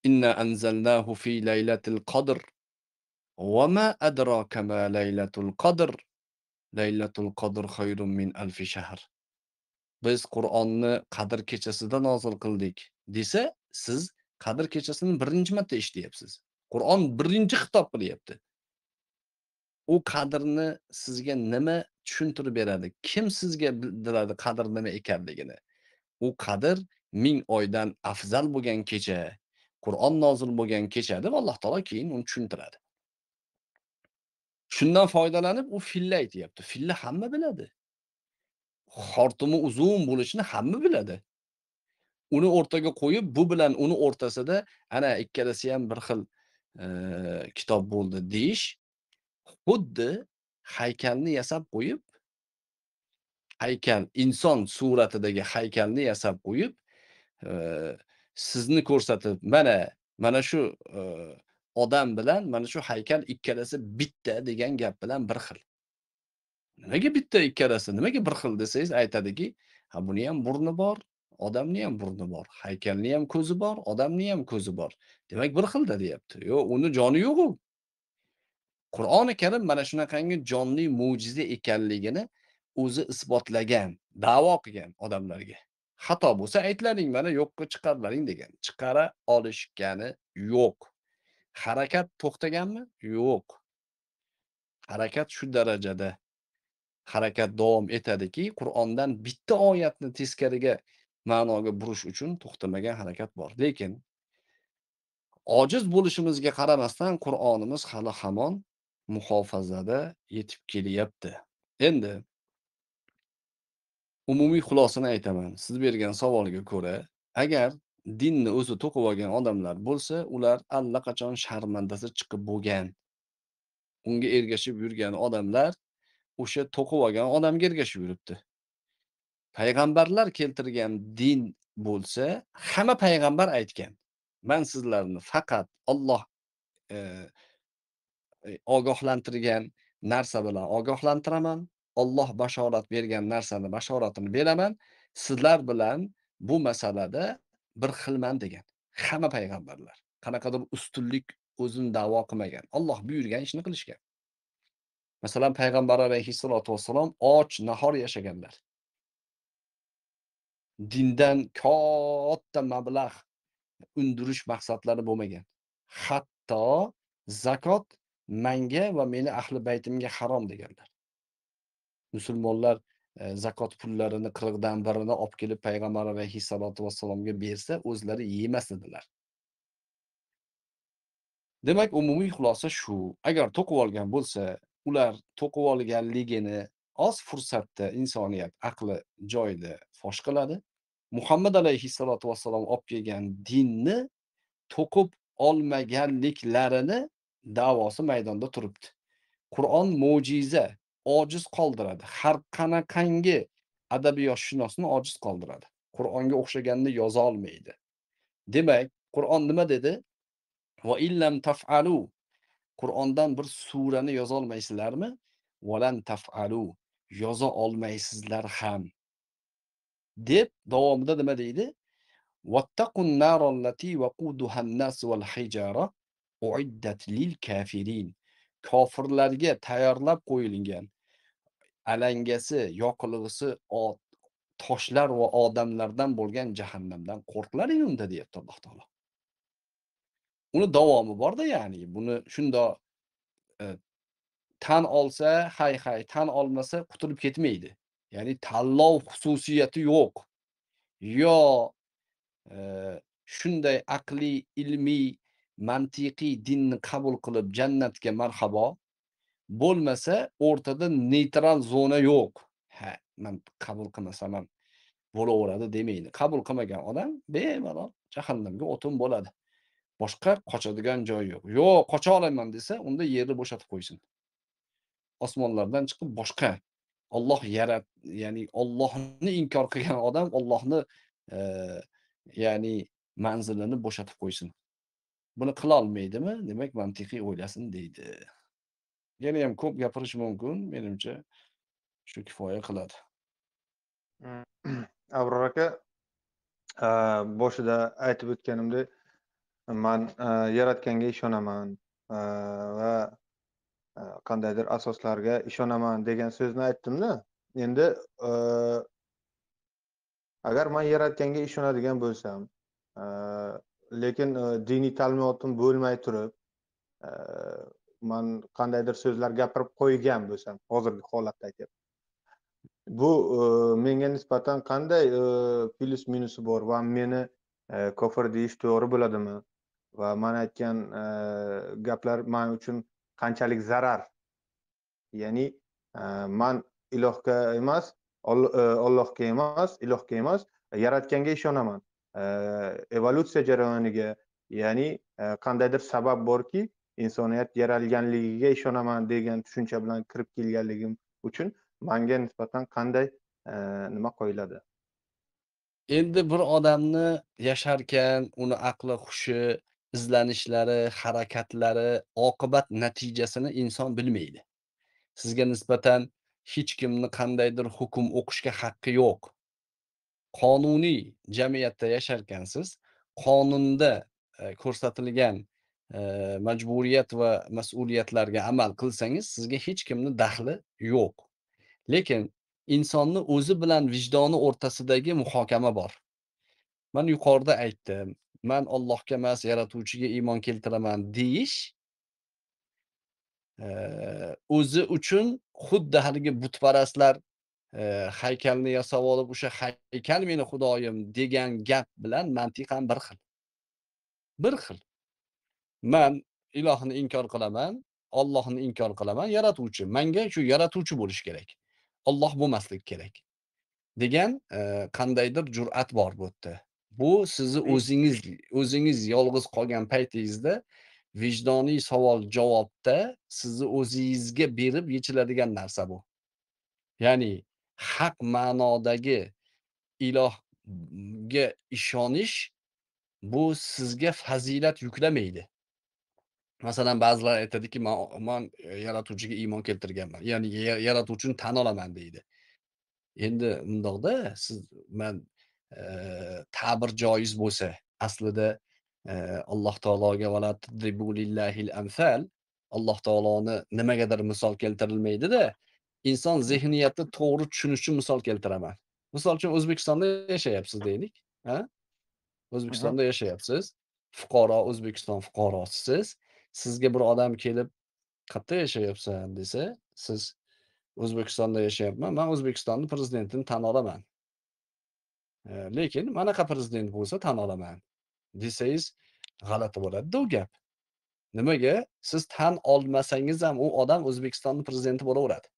inna anzalnahu fi laylatil qadr وَمَا أَدْرَاكَ مَا لَيْلَةُ الْقَدْرِ لَيْلَةُ الْقَدْرِ خَيْرٌ مِنْ أَلْفِ شَهْرٍ Biz Qur'onni Qadr kechasida nozil qildik desa, siz Qadr kechasini birinchi marta eshityapsiz Qur'on birinchi xitob qilyapti. U qadrni sizga nima tushuntirib beradi? Kim sizga bildiradi qadr nima ekanligini? U qadr ming oydan afzal bo'lgan kecha, Qur'on nozil bo'lgan kecha deb Alloh taolo keyin uni tushuntiradi. Shundan foydalanib u filla aytayapti. Filla hamma biladi. Xortimi uzun bo'lishini hamma biladi. Uni o'rtaga qo'yib, bu bilan uni o'rtasida ana ikkalasi ham bir xil e, kitob bo'ldi deish xuddi haykalni yasab qo'yib haykal inson suratidagi haykalni yasab qo'yib e, sizni ko'rsatib mana mana shu e, odam bilan mana shu haykal ikkalasi bitta degan gap bilan bir xil nimaga bitta ikkalasi nimaga bir xil desangiz aytadiki ha buni ham burni bor odamni ham burni bor haykalni ham ko'zi bor odamni ham ko'zi bor demak bir xilda deyapti yo'q uni joni yo'q u qur'oni karim mana shunaqangi jonli mo'jiza ekanligini o'zi isbotlagan davo qilgan odamlarga xato bo'lsa aytlaring mana yo'qqa chiqarlaring degan chiqara olishgani yo'q Harakat to'xtaganmi? Yo'q. Harakat shu darajada harakat davom etadiki, Qur'ondan bitta oyatni teskariga ma'noga burish uchun to'xtamagan harakat bor. Lekin ojiz bo'lishimizga qaramasdan Qur'onimiz hali hamon muhofazada yetib kelyapti. Endi umumiy xulosani aytaman. Siz bergan savolga ko'ra, agar dinni o'zi to'qib olgan odamlar bo'lsa ular allaqachon sharmandasi chiqib bo'lgan unga ergashib yurgan odamlar o'sha to'qib olgan odamga ergashib yuribdi payg'ambarlar keltirgan din bo'lsa hamma payg'ambar aytgan man sizlarni faqat olloh e, e, ogohlantirgan narsa bilan ogohlantiraman olloh bashorat bergan narsani bashoratini beraman sizlar bilan bu masalada bir xilman degan hamma payg'ambarlar qanaqadir ustunlik o'zini da'vo qilmagan olloh buyurgan ishni qilishgan masalan payg'ambar alayhissalotu vassalom och nahor yashaganlar dindan katta mablag' undirish maqsadlari bo'lmagan hatto zakot manga va meni ahli baytimga harom deganlar musulmonlar zakot pullarini qirqdan birini olib kelib payg'ambar alayhissalotu vassalomga bersa o'zlari yemas edilar demak umumiy xulosa shu agar to'qib olgan bo'lsa ular to'qib olganligini oz fursatda insoniyat aqli joyida fosh qiladi muhammad alayhissalotu vassalom olib kelgan dinni to'qib olmaganliklarini davosi maydonda turibdi qur'on mo'jiza ojiz qoldiradi har qanaqangi adabiyotshunosni ojiz qoldiradi qur'onga o'xshaganni yoza olmaydi demak qur'on nima dedi va illam tafalu qur'ondan bir surani yozolmaysizlarmi valan tafalu yoza olmaysizlar ham deb davomida nima deydi vattaqun narallati vaquduhan nas val hijara uiddat lil kafirin kofirlarga tayyorlab qo'yilgan alangasi yoqilg'isi toshlar va odamlardan bo'lgan jahannamdan qo'rqlaring unda deyapti alloh taolo uni davomi borda ya'ni buni shundoq e, tan olsa hay hay tan olmasa qutulib ketmaydi ya'ni tanlov xususiyati yo'q yo e, shunday aqliy ilmiy mantiqiy dinni qabul qilib jannatga marhabo bo'lmasa o'rtada neytral zona yo'q ha man qabul qilmasam ham bo'laveradi demaydi qabul qilmagan odam bemalol jahannamga o'tin bo'ladi boshqa qochadigan joyi yo'q yo'q qocha olaman desa unda yerni bo'shatib qo'ysin osmonlardan chiqib boshqa olloh yarat ya'ni ollohni inkor qilgan odam ollohni e, ya'ni manzilini bo'shatib qo'ysin Buni qilolmaydimi, demak mantiqiy o'ylasin deydi. yana ham ko'p gapirish mumkin, menimcha shu kifoya qiladi. Abror aka boshida aytib o'tganimdek, man yaratganga ishonaman va qandaydir asoslarga ishonaman degan so'zni aytdimda. Endi agar man yaratganga ishonadigan bo'lsam lekin e, diniy ta'limotim bo'lmay turib e, man qandaydir so'zlar gapirib qo'ygan bo'lsam hozirgi holatda aytyapman bu e, menga nisbatan qanday plyus minusi bor va meni kofir deyish to'g'ri bo'ladimi va man aytgan gaplar man uchun qanchalik zarar ya'ni man ilohga emas ollohga emas ilohga emas yaratganga ishonaman evolyutsiya jarayoniga ya'ni qandaydir sabab borki insoniyat yaralganligiga ishonaman degan tushuncha bilan kirib kelganligim uchun manga nisbatan qanday nima qo'yiladi endi bir odamni yasharkan uni aqli hushi izlanishlari harakatlari oqibat natijasini inson bilmaydi sizga nisbatan hech kimni qandaydir hukm o'qishga haqqi yo'q qonuniy jamiyatda yasharkansiz qonunda e, ko'rsatilgan e, majburiyat va mas'uliyatlarga amal qilsangiz sizga hech kimni daxli yo'q lekin insonni o'zi bilan vijdoni o'rtasidagi muhokama bor man yuqorida aytdim man ollohga emas yaratuvchiga iymon keltiraman deyish e, o'zi uchun xuddi haligi butparastlar haykalni yasab olib o'sha haykal meni xudoyim degan gap bilan mantiqan bir xil bir xil man ilohni inkor qilaman ollohni inkor qilaman yaratuvchi manga shu yaratuvchi bo'lishi kerak olloh bo'lmasligi kerak degan qandaydir jur'at bor bu yerda bu sizni o'zingiz o'zingiz yolg'iz qolgan paytingizda vijdoniy savol javobda sizni o'zingizga berib yechiladigan narsa bu ya'ni haq ma'nodagi ilohga ishonish bu sizga fazilat yuklamaydi masalan ba'zilar aytadiki man, man e, yaratuvchiga iymon keltirganman ya'ni yaratuvchini tan olaman deydi endi mundoqda siz man e, ta'bir joiz bo'lsa aslida e, alloh taologa alloh taoloni nimagadir misol keltirilmaydida inson zehniyatni to'g'ri tushunishi uchun misol keltiraman misol uchun o'zbekistonda yashayapsiz deylik ha o'zbekistonda yashayapsiz fuqaro o'zbekiston fuqarosisiz sizga bir odam kelib qayerda yashayapsan desa siz o'zbekistonda yashayapman man o'zbekistonni prezidentini tan olaman e, lekin manaqa prezident bo'lsa tan olaman desangiz g'alati bo'ladida u gap nimaga siz tan olmasangiz ham u odam o'zbekistonni prezidenti bo'laveradi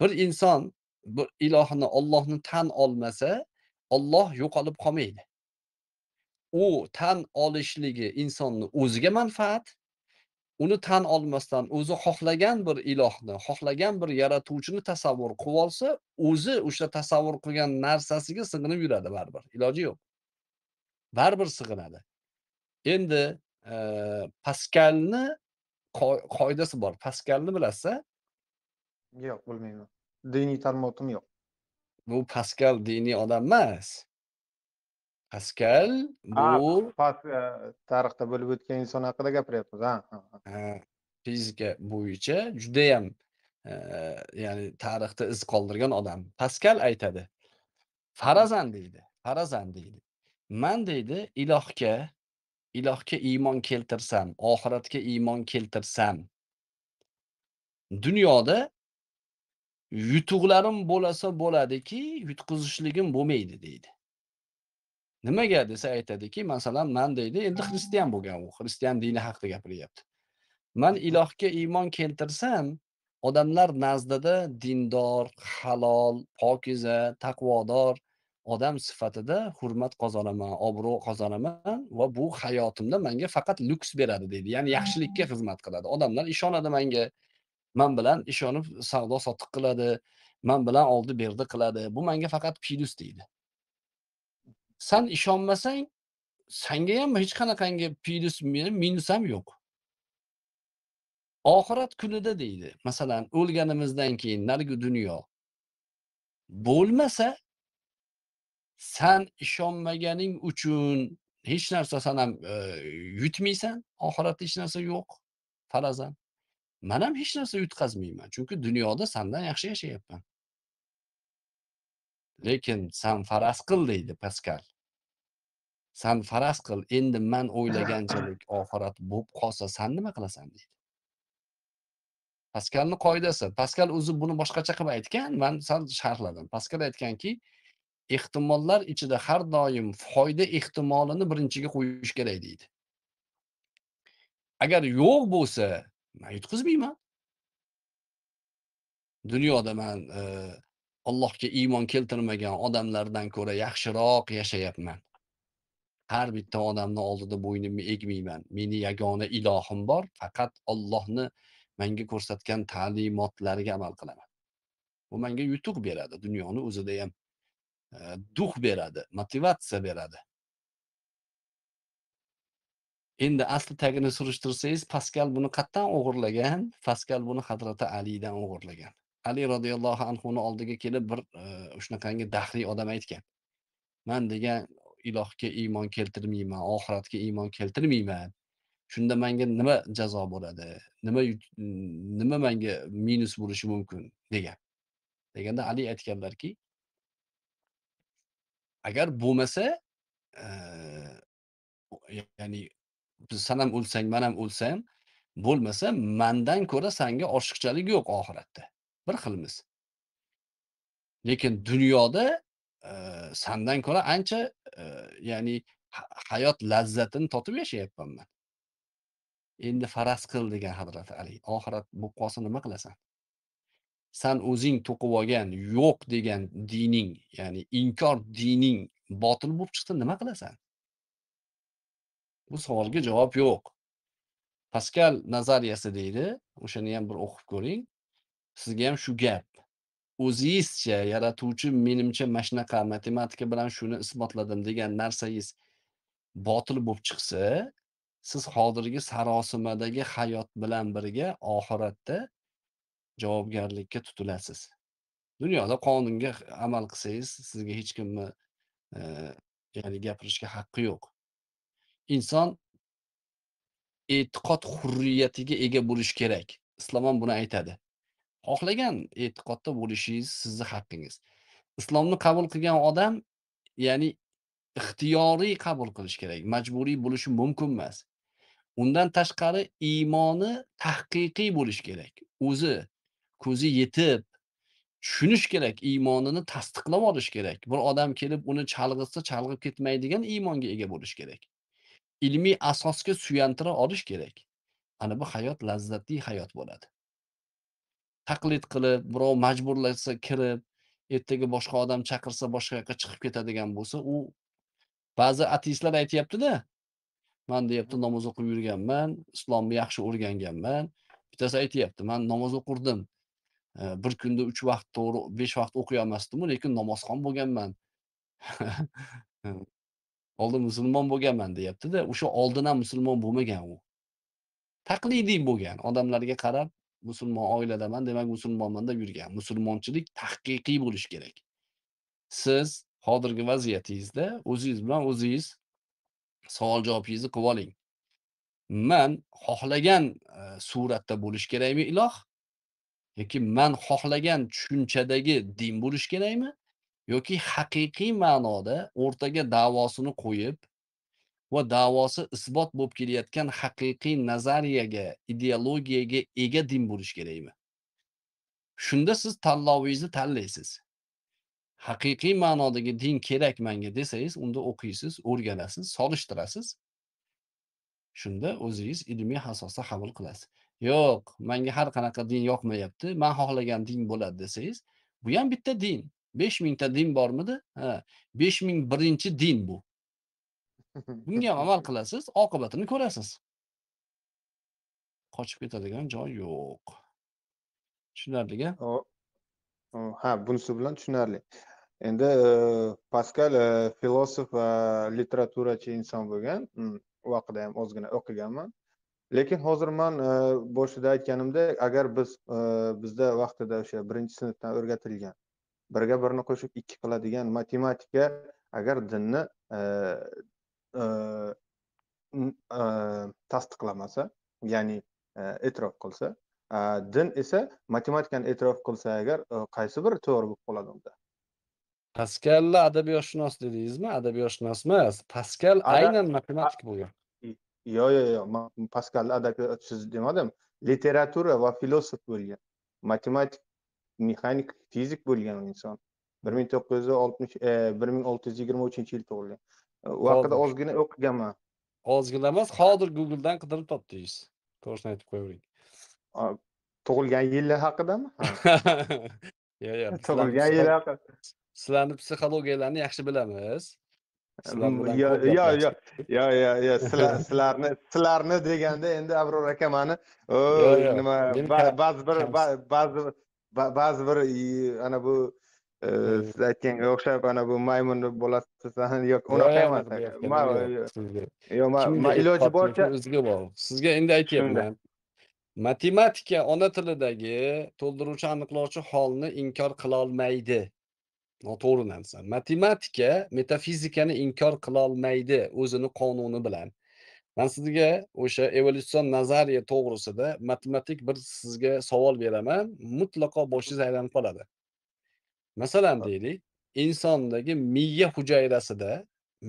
Bir inson bir ilohini, Allohni tan olmasa, Alloh yo'qolib qolmaydi. U tan olishligi insonni o'ziga manfaat, uni tan olmasdan o'zi xohlagan bir ilohni, xohlagan bir yaratuvchini tasavvur qilib olsa, o'zi o'sha tasavvur qilgan narsasiga sig'inib yuradi baribir. Iloji yo'q. Baribir sig'inadi. Endi e, Paskalni qoidasi bor. Paskalni bilasiz Yo'q, bilmayman. Diniy tarmoqim yo'q. Bu Paskal diniy odam emas. Paskal bu e, tarixda bo'lib o'tgan inson haqida gapiryapmiz. Ha, fizika bo'yicha judayam e, ya'ni tarixda iz qoldirgan odam. Paskal aytadi. Farazan deydi. Farazan deydi. Man deydi ilohga ilohga iymon keltirsam, oxiratga iymon keltirsam, dunyoda yutuqlarim bo'lsa bo'ladiki yutqizishligim bo'lmaydi deydi nimaga desa aytadiki masalan man deydi endi xristian bo'lgan u xristian dini haqida gapiryapti man ilohga iymon keltirsam odamlar nazdida dindor halol pokiza taqvodor odam sifatida hurmat qozonaman obro' qozonaman va bu hayotimda menga faqat lyuks beradi deydi ya'ni yaxshilikka xizmat qiladi odamlar ishonadi menga man bilan ishonib savdo sotiq qiladi man bilan oldi berdi qiladi bu manga faqat plyus deydi san ishonmasang sanga ham hech qanaqangi plyus minus ham yo'q oxirat kunida deydi masalan o'lganimizdan keyin narigi dunyo bo'lmasa san ishonmaganing uchun hech narsa san ham e, yutmaysan oxiratda hech narsa yo'q farazan man ham hech narsa yutqazmayman chunki dunyoda sandan yaxshi yashayapman lekin san faraz qil deydi paskal san faraz qil endi man o'ylaganchalik oxirat bo'lib qolsa san nima qilasan deydi paskalni qoidasi paskal o'zi buni boshqacha qilib aytgan man sal sharhladim paskal aytganki ehtimollar ichida har doim foyda ehtimolini birinchiga qo'yish kerak deydi agar yo'q bo'lsa man yutqizmayman dunyoda man e, allohga iymon keltirmagan odamlardan ko'ra yaxshiroq yashayapman har bitta odamni oldida bo'ynimni egmayman meni yagona ilohim bor faqat ollohni manga ko'rsatgan ta'limotlariga amal qilaman bu menga yutuq beradi dunyoni o'zida ham e, duh beradi motivatsiya beradi endi asli tagini surishtirsangiz paskal buni qayerdan o'g'irlagan paskal buni hazrati alidan o'g'irlagan ali roziyallohu anhuni oldiga kelib bir shunaqangi e, dahriy odam aytgan man degan ilohga iymon keltirmayman oxiratga iymon keltirmayman shunda manga nima jazo bo'ladi nima nima manga minus bo'lishi mumkin degan deganda ali aytganlarki agar bo'lmasa e, ya'ni san ham o'lsang man ham o'lsam bo'lmasa mandan ko'ra sanga oshiqchalik yo'q oxiratda bir xilmiz lekin dunyoda e, sandan ko'ra ancha e, ya'ni hayot lazzatini totib yashayapman man endi faraz qil degan hadrati ali oxirat bo'lib qolsa nima qilasan san o'zing to'qib olgan yo'q degan dining ya'ni inkor dining botil bo'lib chiqsa nima qilasan Bu savolga javob yo'q. Paskal nazariyasi deydi, o'shani ham bir o'qib ko'ring. Sizga ham shu gap. O'zingizcha yaratuvchi menimcha mana shunaqa matematika bilan shuni isbotladim degan narsangiz botil bo'lib chiqsa, siz hozirgi sarosimadagi hayot bilan birga oxiratda javobgarlikka tutilasiz. Dunyoda qonunga amal qilsangiz, sizga hech kimni ya'ni gapirishga haqqi yo'q. inson e'tiqod hurriyatiga ega bo'lishi kerak. Islom ham buni aytadi. Xohlagan e'tiqodda bo'lishingiz sizning haqqingiz. Islomni qabul qilgan odam, ya'ni ixtiyoriy qabul qilish kerak, majburiy bo'lishi mumkin emas. Undan tashqari iymoni tahqiqiy bo'lishi kerak. O'zi ko'zi yetib tushunish kerak, iymonini tasdiqlab olish kerak. Bir odam kelib uni chalg'itsa, chalg'ib ketmaydigan iymonga ega bo'lish kerak. ilmiy asosga suyantira olish kerak ana bu hayot lazzatli hayot bo'ladi taqlid qilib birov majburlasa kirib ertaga boshqa odam chaqirsa boshqa yoqqa chiqib ketadigan bo'lsa u ba'zi ateistlar aytyaptida man deyapti namoz o'qib yurganman islomni yaxshi o'rganganman bittasi aytyapti man namoz o'qirdim bir kunda uch vaqt to'g'ri besh vaqt o'qiy olmasdimu lekin namozxon bo'lganman oldin musulmon bo'lganman deyaptida o'sha oldin ham musulmon bo'lmagan u taqlidiy bo'lgan odamlarga qarab musulmon oiladaman demak musulmonman deb yurgan musulmonchilik tahqiqiy bo'lishi kerak siz hozirgi vaziyatingizda o'zingiz bilan o'zingiz savol javobingizni qilib oling man xohlagan e, suratda bo'lishi kerakmi iloh yoki man xohlagan tushunchadagi din bo'lishi kerakmi yoki haqiqiy ma'noda o'rtaga da'vosini qo'yib va da'vosi isbot bo'lib kelayotgan haqiqiy nazariyaga ideologiyaga ega din bo'lishi kerakmi shunda siz tanlovingizni tanlaysiz haqiqiy ma'nodagi din kerak menga desangiz unda o'qiysiz o'rganasiz solishtirasiz shunda o'zingiz ilmiy asosda qabul qilasiz yo'q menga har qanaqa din yoqmayapti man xohlagan din bo'ladi desangiz bu ham bitta din besh mingta din bormidi ha besh ming birinchi din bu bunga ham amal qilasiz oqibatini ko'rasiz qochib ketadigan joy yo'q tushunarli ha bunisi bilan tushunarli endi e, paskal e, filosof va literaturachi inson bo'lgan hmm, u vaqtda ham ozgina o'qiganman lekin hozir man e, boshida aytganimdek agar biz bizda vaqtida o'sha birinchi sinfdan o'rgatilgan birga birini qo'shib ikki qiladigan matematika agar dinni e, e, e, tasdiqlamasa ya'ni e'tirof qilsa din esa matematikani e'tirof qilsa agar qaysi biri to'g'ri bo'lib qoladi unda paskalla adabiyotshunos dedingizmi adabiyotshunos emas paskal aynan matematik bo'lgan yo'q yo'q yo'q paskalni adabiyot demadim literatura va filosof bo'lgan matematik mexanik fizik bo'lgan u inson bir ming to'qqiz yuz oltmish e, bir ming olti yuz yigirma uchinchi yil tug'ilgan u haqida ozgina o'qiganman ozgina emas hozir googledan qidirib topdingiz to'g'risini aytib qo'yavering tug'ilgan yillar haqidami yo'q yo'q tug'ilgan yil haqida sizlarni psixologiyalarini yaxshi bilamiz yo'q yo'q yo'q yo'q yo'q sizlarni sizlarni deganda endi abror aka mani nima ba'zi bir ba'zi ba'zi bir ana bu e, siz aytganga o'xshab ana bu maymunni bo'lasiz yo'q unaqa emas yo'q iloji boricha o'ziga bog'liq sizga endi aytyapman matematika ona tilidagi to'ldiruvchi aniqlovchi holni inkor qilolmaydi noto'g'ri narsa matematika metafizikani inkor qilolmaydi o'zini qonuni bilan man sizga o'sha evolyutsion nazariya to'g'risida matematik bir sizga savol beraman mutlaqo boshingiz aylanib qoladi masalan deylik insondagi miya hujayrasida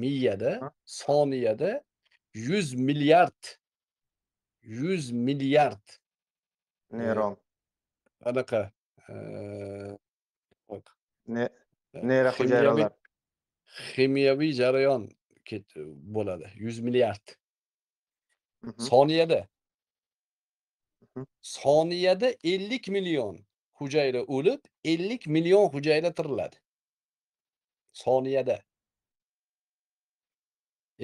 miyada soniyada yuz milliard yuz milliard neyron anaqa neyra hujayralar ximiyaviy jarayon e, bo'ladi yuz milliard soniyada soniyada 50 million hujayra o'lib 50 million hujayra tiriladi soniyada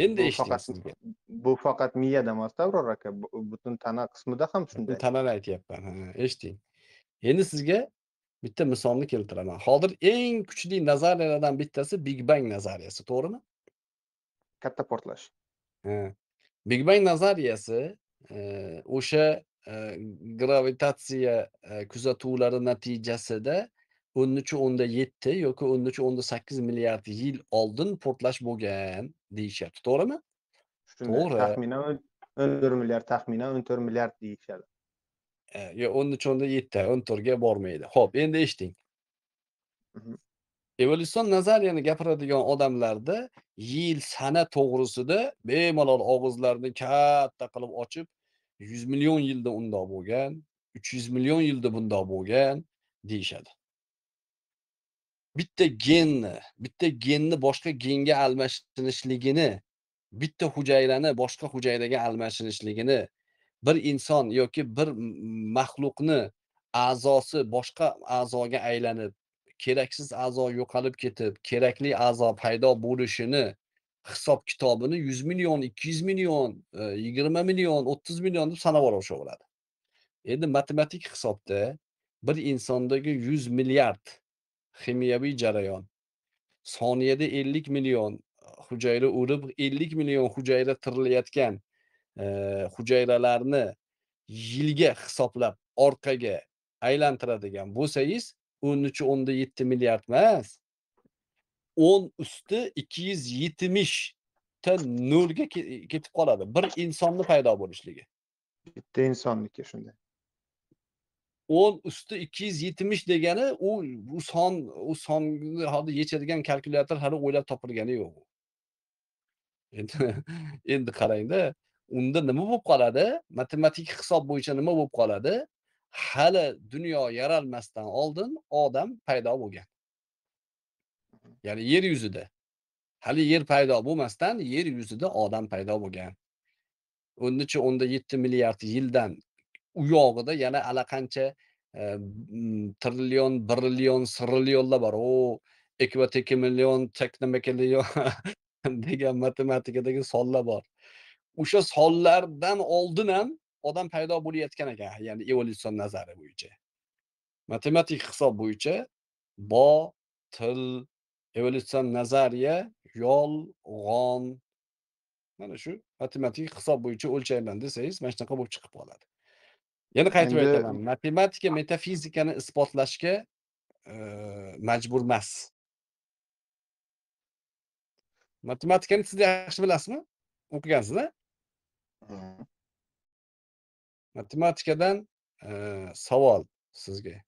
endi eshitdingiz bu faqat miyada emas abror aka butun tana qismida ham shunday tanani aytyapman eshiting endi sizga bitta misolni keltiraman hozir eng kuchli nazariyalardan bittasi big bang nazariyasi to'g'rimi katta portlash Big Bang nazariyasi e, o'sha e, gravitatsiya e, kuzatuvlari natijasida o'n uch o'nda yetti yoki o'n uch o'nda sakkiz milliard yil oldin portlash bo'lgan deyishyapti to'g'rimi to'g'ri taxminan o'n to'rt milliard taxminan o'n to'rt milliard deyishadi yo o'n uch o'nda yetti o'n to'rtga bormaydi ho'p endi eshiting mhmm. Evolyutsion nazariyani gapiradigan odamlarda yil, sana to'g'risida bemalol og'izlarini katta qilib ochib, 100 million yilda undoq bo'lgan, 300 million yilda bundoq bo'lgan deyishadi. Bitta genni, bitta genni boshqa genga almashinishligini, bitta hujayrani boshqa hujayraga almashinishligini bir inson yoki bir maxluqni a'zosi boshqa a'zoga aylanib keraksiz a'zo yo'qolib ketib kerakli a'zo paydo bo'lishini hisob kitobini yuz million ikki yuz million e, yigirma million o'ttiz million deb sanab olishaveradi endi matematik hisobda bir insondagi yuz milliard ximiyaviy jarayon soniyada ellik million hujayra o'rib ellik million hujayra tirilayotgan e, hujayralarni yilga hisoblab orqaga aylantiradigan bo'lsangiz 13 onda 7 milyar 10 üstü 270 ta nurga ketib qoladi. Bir insonni paydo bo'lishligi. Bitta insonlik shunda. 10 üstü 270 degani u u son u sonni hali yechadigan kalkulyator hali o'ylab topilgani yo'q. Endi endi qarangda unda nima bo'lib qoladi? Matematik hisob bo'yicha nima bo'lib qoladi? hali dunyo yaralmasdan oldin odam paydo bo'lgan ya'ni yer yuzida hali yer paydo bo'lmasdan yer yuzida odam paydo bo'lgan o'n nechi o'nda yetti milliard yildan u yog'ida yana allaqancha e, trillion brillion srillionlar bor u ekva million teknimikillion degan matematikadagi sonlar bor o'sha sonlardan oldin ham odam paydo bo'layotgan ekan ya'ni evolyutsion nazari bo'yicha matematik hisob bo'yicha bo til evolyutsion nazariya yo'l g'on mana shu matematik hisob bo'yicha o'lchayman desangiz mana shunaqa bo'lib chiqib qoladi yana qaytib aytaman matematika metafizikani isbotlashga e, majbur emas matematikani siz yaxshi bilasizmi o'qigansizda hmm. matematikadan e, savol sizga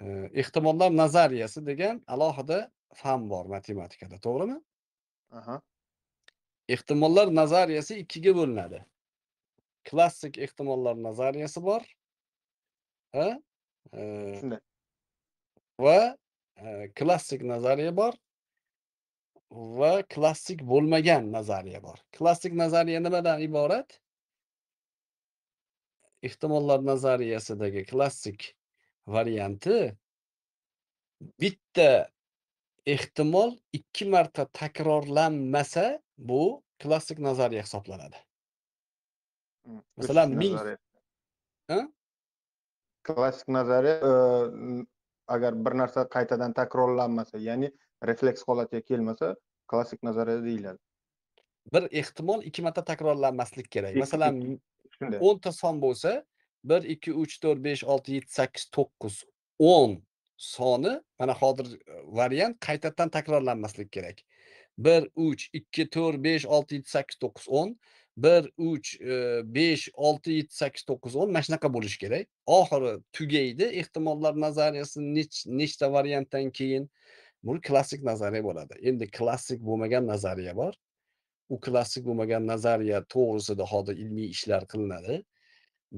e, ehtimollar nazariyasi degan alohida fan bor matematikada to'g'rimi aha ehtimollar nazariyasi ikkiga bo'linadi klassik ehtimollar nazariyasi bor ha shunday e, va e, klassik nazariya bor va klassik bo'lmagan nazariya bor klassik nazariya nimadan iborat ehtimollar nazariyasidagi klassik varianti bitta ehtimol ikki marta takrorlanmasa bu klassik nazariya hisoblanadi hm, masalan ming klassik nazariya agar bir narsa qaytadan takrorlanmasa ya'ni refleks holatiga kelmasa klassik nazariya deyiladi bir ehtimol ikki marta takrorlanmasligi kerak masalan 10 o'nta son bo'lsa bir ikki uch to'rt besh olti yetti sakkiz to'qqiz o'n soni mana hozir e, variant qaytadan takrorlanmasligi kerak bir uch ikki to'rt besh olti yetti sakkiz to'qqiz o'n bir uch e, besh olti yetti sakkiz to'qqiz o'n mana shunaqa bo'lishi kerak oxiri tugaydi ehtimollar nazariyasi nechta variantdan keyin bu klassik nazariya bo'ladi endi klassik bo'lmagan nazariya bor u klassik bo'lmagan nazariya to'g'risida hozir ilmiy ishlar qilinadi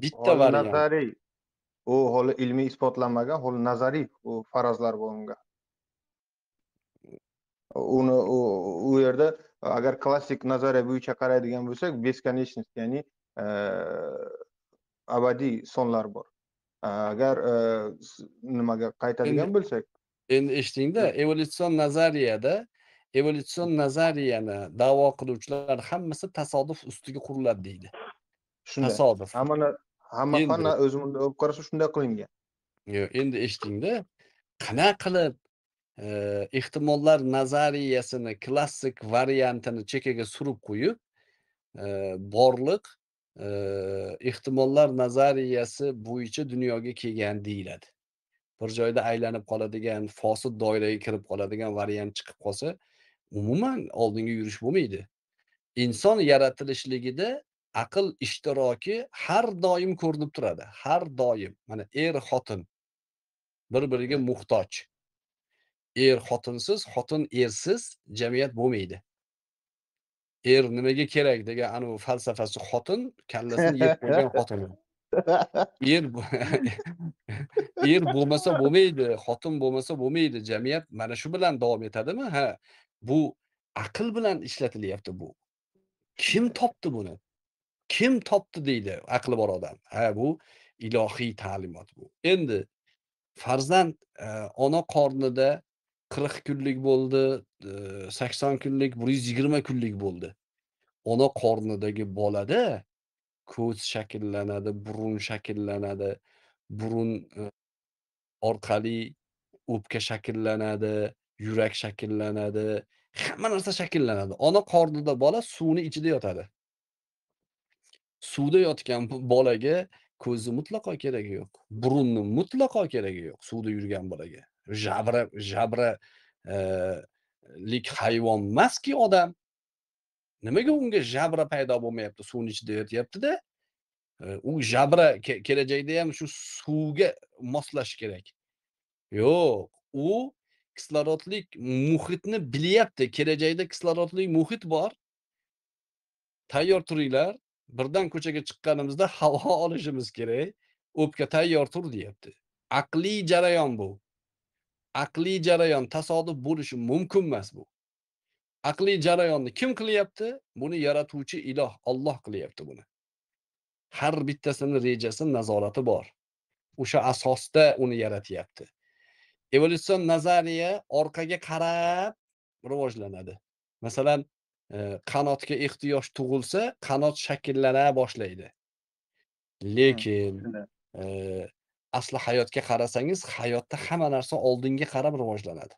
bitta nazariy u hali ilmiy isbotlanmagan hali nazariy u farazlar bo'lingan uni u yerda agar klassik nazariya bo'yicha qaraydigan bo'lsak бесконечность ya'ni abadiy sonlar bor agar nimaga qaytadigan bo'lsak endi eshitingda evolyutsion nazariyada evolyutsion nazariyani da'vo qiluvchilar hammasi tasodif ustiga quriladi deydi shunday tasodif hammani hamma fanni o'zimni olib qarasa shunday qilingan yo'q endi eshitingda qanaqa qilib e, ehtimollar nazariyasini klassik variantini chekkaga surib qo'yib e, borliq e, ehtimollar nazariyasi bo'yicha dunyoga kelgan deyiladi bir joyda aylanib qoladigan fosil doiraga kirib qoladigan variant chiqib qolsa umuman oldinga yurish bo'lmaydi inson yaratilishligida aql ishtiroki har doim ko'rinib turadi har doim mana er xotin bir biriga muhtoj er xotinsiz xotin ersiz jamiyat bo'lmaydi er nimaga kerak degan anavi falsafasi xotin kallasini yeb qo'ygan xotin er er bo'lmasa bo'lmaydi xotin bo'lmasa bo'lmaydi jamiyat mana shu bilan davom etadimi ha Bu aql bilan ishlatilyapti bu. Kim topdi buni? Kim topdi deydi aqli bor odam. Ha bu ilohiy ta'limot bu. Endi farzand e, ona qornida 40 kunlik bo'ldi, e, 80 kunlik, 120 kunlik bo'ldi. Ona qornidagi bolada ko'z shakllanadi, burun shakllanadi, burun e, orqali o'pka shakllanadi, yurak shakllanadi hamma narsa shakllanadi ona qornida bola suvni ichida yotadi suvda yotgan bolaga ko'zi mutlaqo keragi yo'q burunni mutlaqo keragi yo'q suvda yurgan bolaga jabra jabra e, lik hayvon emaski odam nimaga unga jabra paydo bo'lmayapti suvni ichida yotyaptida eh, u jabra kelajakda ham shu suvga moslashi kerak yo'q u kislorodlik muhitni bilyapti kelajakda kislorodli muhit bor tayyor turinglar birdan ko'chaga chiqqanimizda havo olishimiz kerak o'pka tayyor tur deyapti aqliy jarayon bu aqliy jarayon tasodif bo'lishi mumkin emas bu aqliy jarayonni kim qilyapti buni yaratuvchi iloh olloh qilyapti buni har bittasini rejasi nazorati bor o'sha asosda uni yaratyapti evolyutsion nazariya orqaga qarab rivojlanadi masalan e, qanotga ehtiyoj tug'ilsa qanot shakllana boshlaydi lekin e, asli hayotga qarasangiz hayotda hamma narsa oldinga qarab rivojlanadi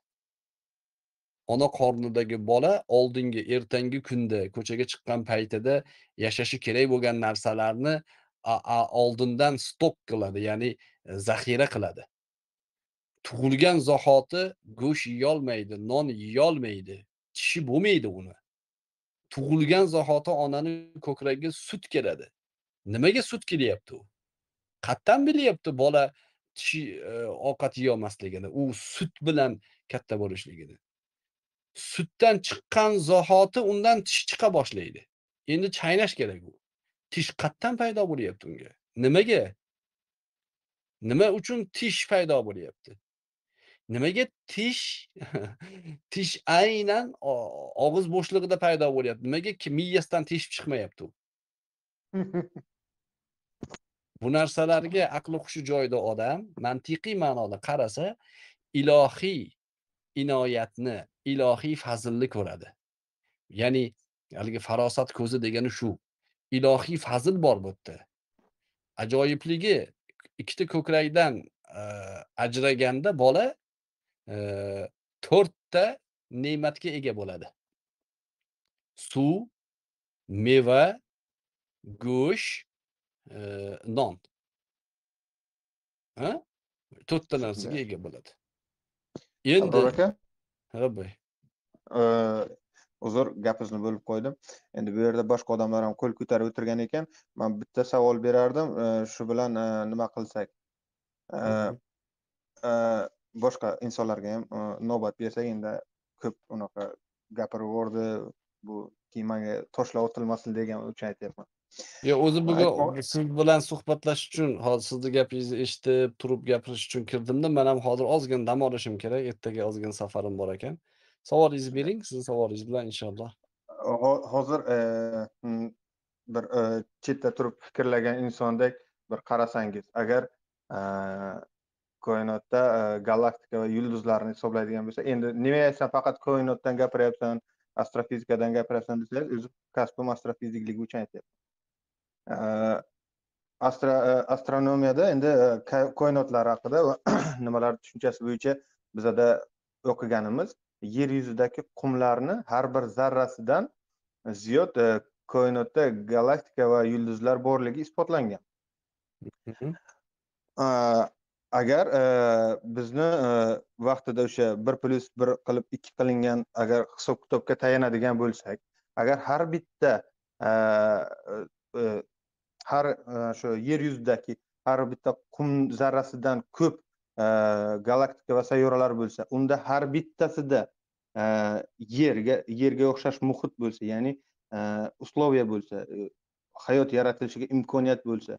ona qornidagi bola oldingi ertangi kunda ko'chaga chiqqan paytida yashashi kerak bo'lgan narsalarni oldindan stok qiladi ya'ni e, zaxira qiladi tug'ilgan zahoti go'sht yeyolmaydi non yeyolmaydi tishi bo'lmaydi uni tug'ilgan zahoti onani ko'kragiga sut keladi nimaga sut kelyapti u qatdan bilyapti bola tishi e, ovqat yeyolmasligini u sut bilan katta bo'lishligini sutdan chiqqan zahoti undan tish chiqa boshlaydi endi chaynash kerak u tish qatdan paydo bo'lyapti unga nimaga nima uchun tish paydo bo'lyapti nimaga tish tish aynan og'iz bo'shlig'ida paydo bo'lyapti nimaga miyasidan teshib chiqmayapti u bu narsalarga aqli hushi joyida odam mantiqiy ma'noda qarasa ilohiy inoyatni ilohiy fazilni ko'radi ya'ni haligi farosat ko'zi degani shu ilohiy fazil bor bu yerda ajoyibligi ikkita ko'krakdan ajraganda bola to'rtta ne'matga ega bo'ladi suv meva go'sht non to'rtta narsaga ega bo'ladi endi aka boy uzr gapingizni bo'lib qo'ydim endi bu yerda boshqa odamlar ham qo'l ko'tarib o'tirgan ekan man bitta savol berardim shu bilan nima qilsak boshqa insonlarga ham uh, navbat bersak endi ko'p unaqa gapiraverdi bu kemaga toshlar otilmasin degan uchun aytyapman yo' o'zi bugun siz bilan suhbatlashish uchun hozir sizni gapingizni eshitib turib gapirish uchun kirdimda man ham hozir ozgina dam olishim kerak ertaga ozgina safarim bor ekan savolingizni bering sizni savolingiz bilan inshaalloh hozir uh, bir uh, chetda turib fikrlagan insondek bir qarasangiz agar koinotda e, galaktika va yulduzlarni hisoblaydigan bo'lsa endi nima aytsam faqat koinotdan gapiryapsan astrofizikadan gapiryapsan desangiz o'zi kasbim astrofizikligi uchun aytyapman e, astro e, astronomiyada endi koinotlar haqida va nimalar tushunchasi bo'yicha bizada o'qiganimiz yer yuzidagi qumlarni har bir zarrasidan ziyod koinotda galaktika va yulduzlar borligi isbotlangan agar bizni vaqtida o'sha bir plyus bir qilib ikki qilingan agar hisob kitobga tayanadigan bo'lsak agar har bitta har shu yer yuzidagi har bitta qum zarrasidan ko'p galaktika va sayyoralar bo'lsa unda har bittasida yerga yerga o'xshash muhit bo'lsa ya'ni условия bo'lsa hayot yaratilishiga imkoniyat bo'lsa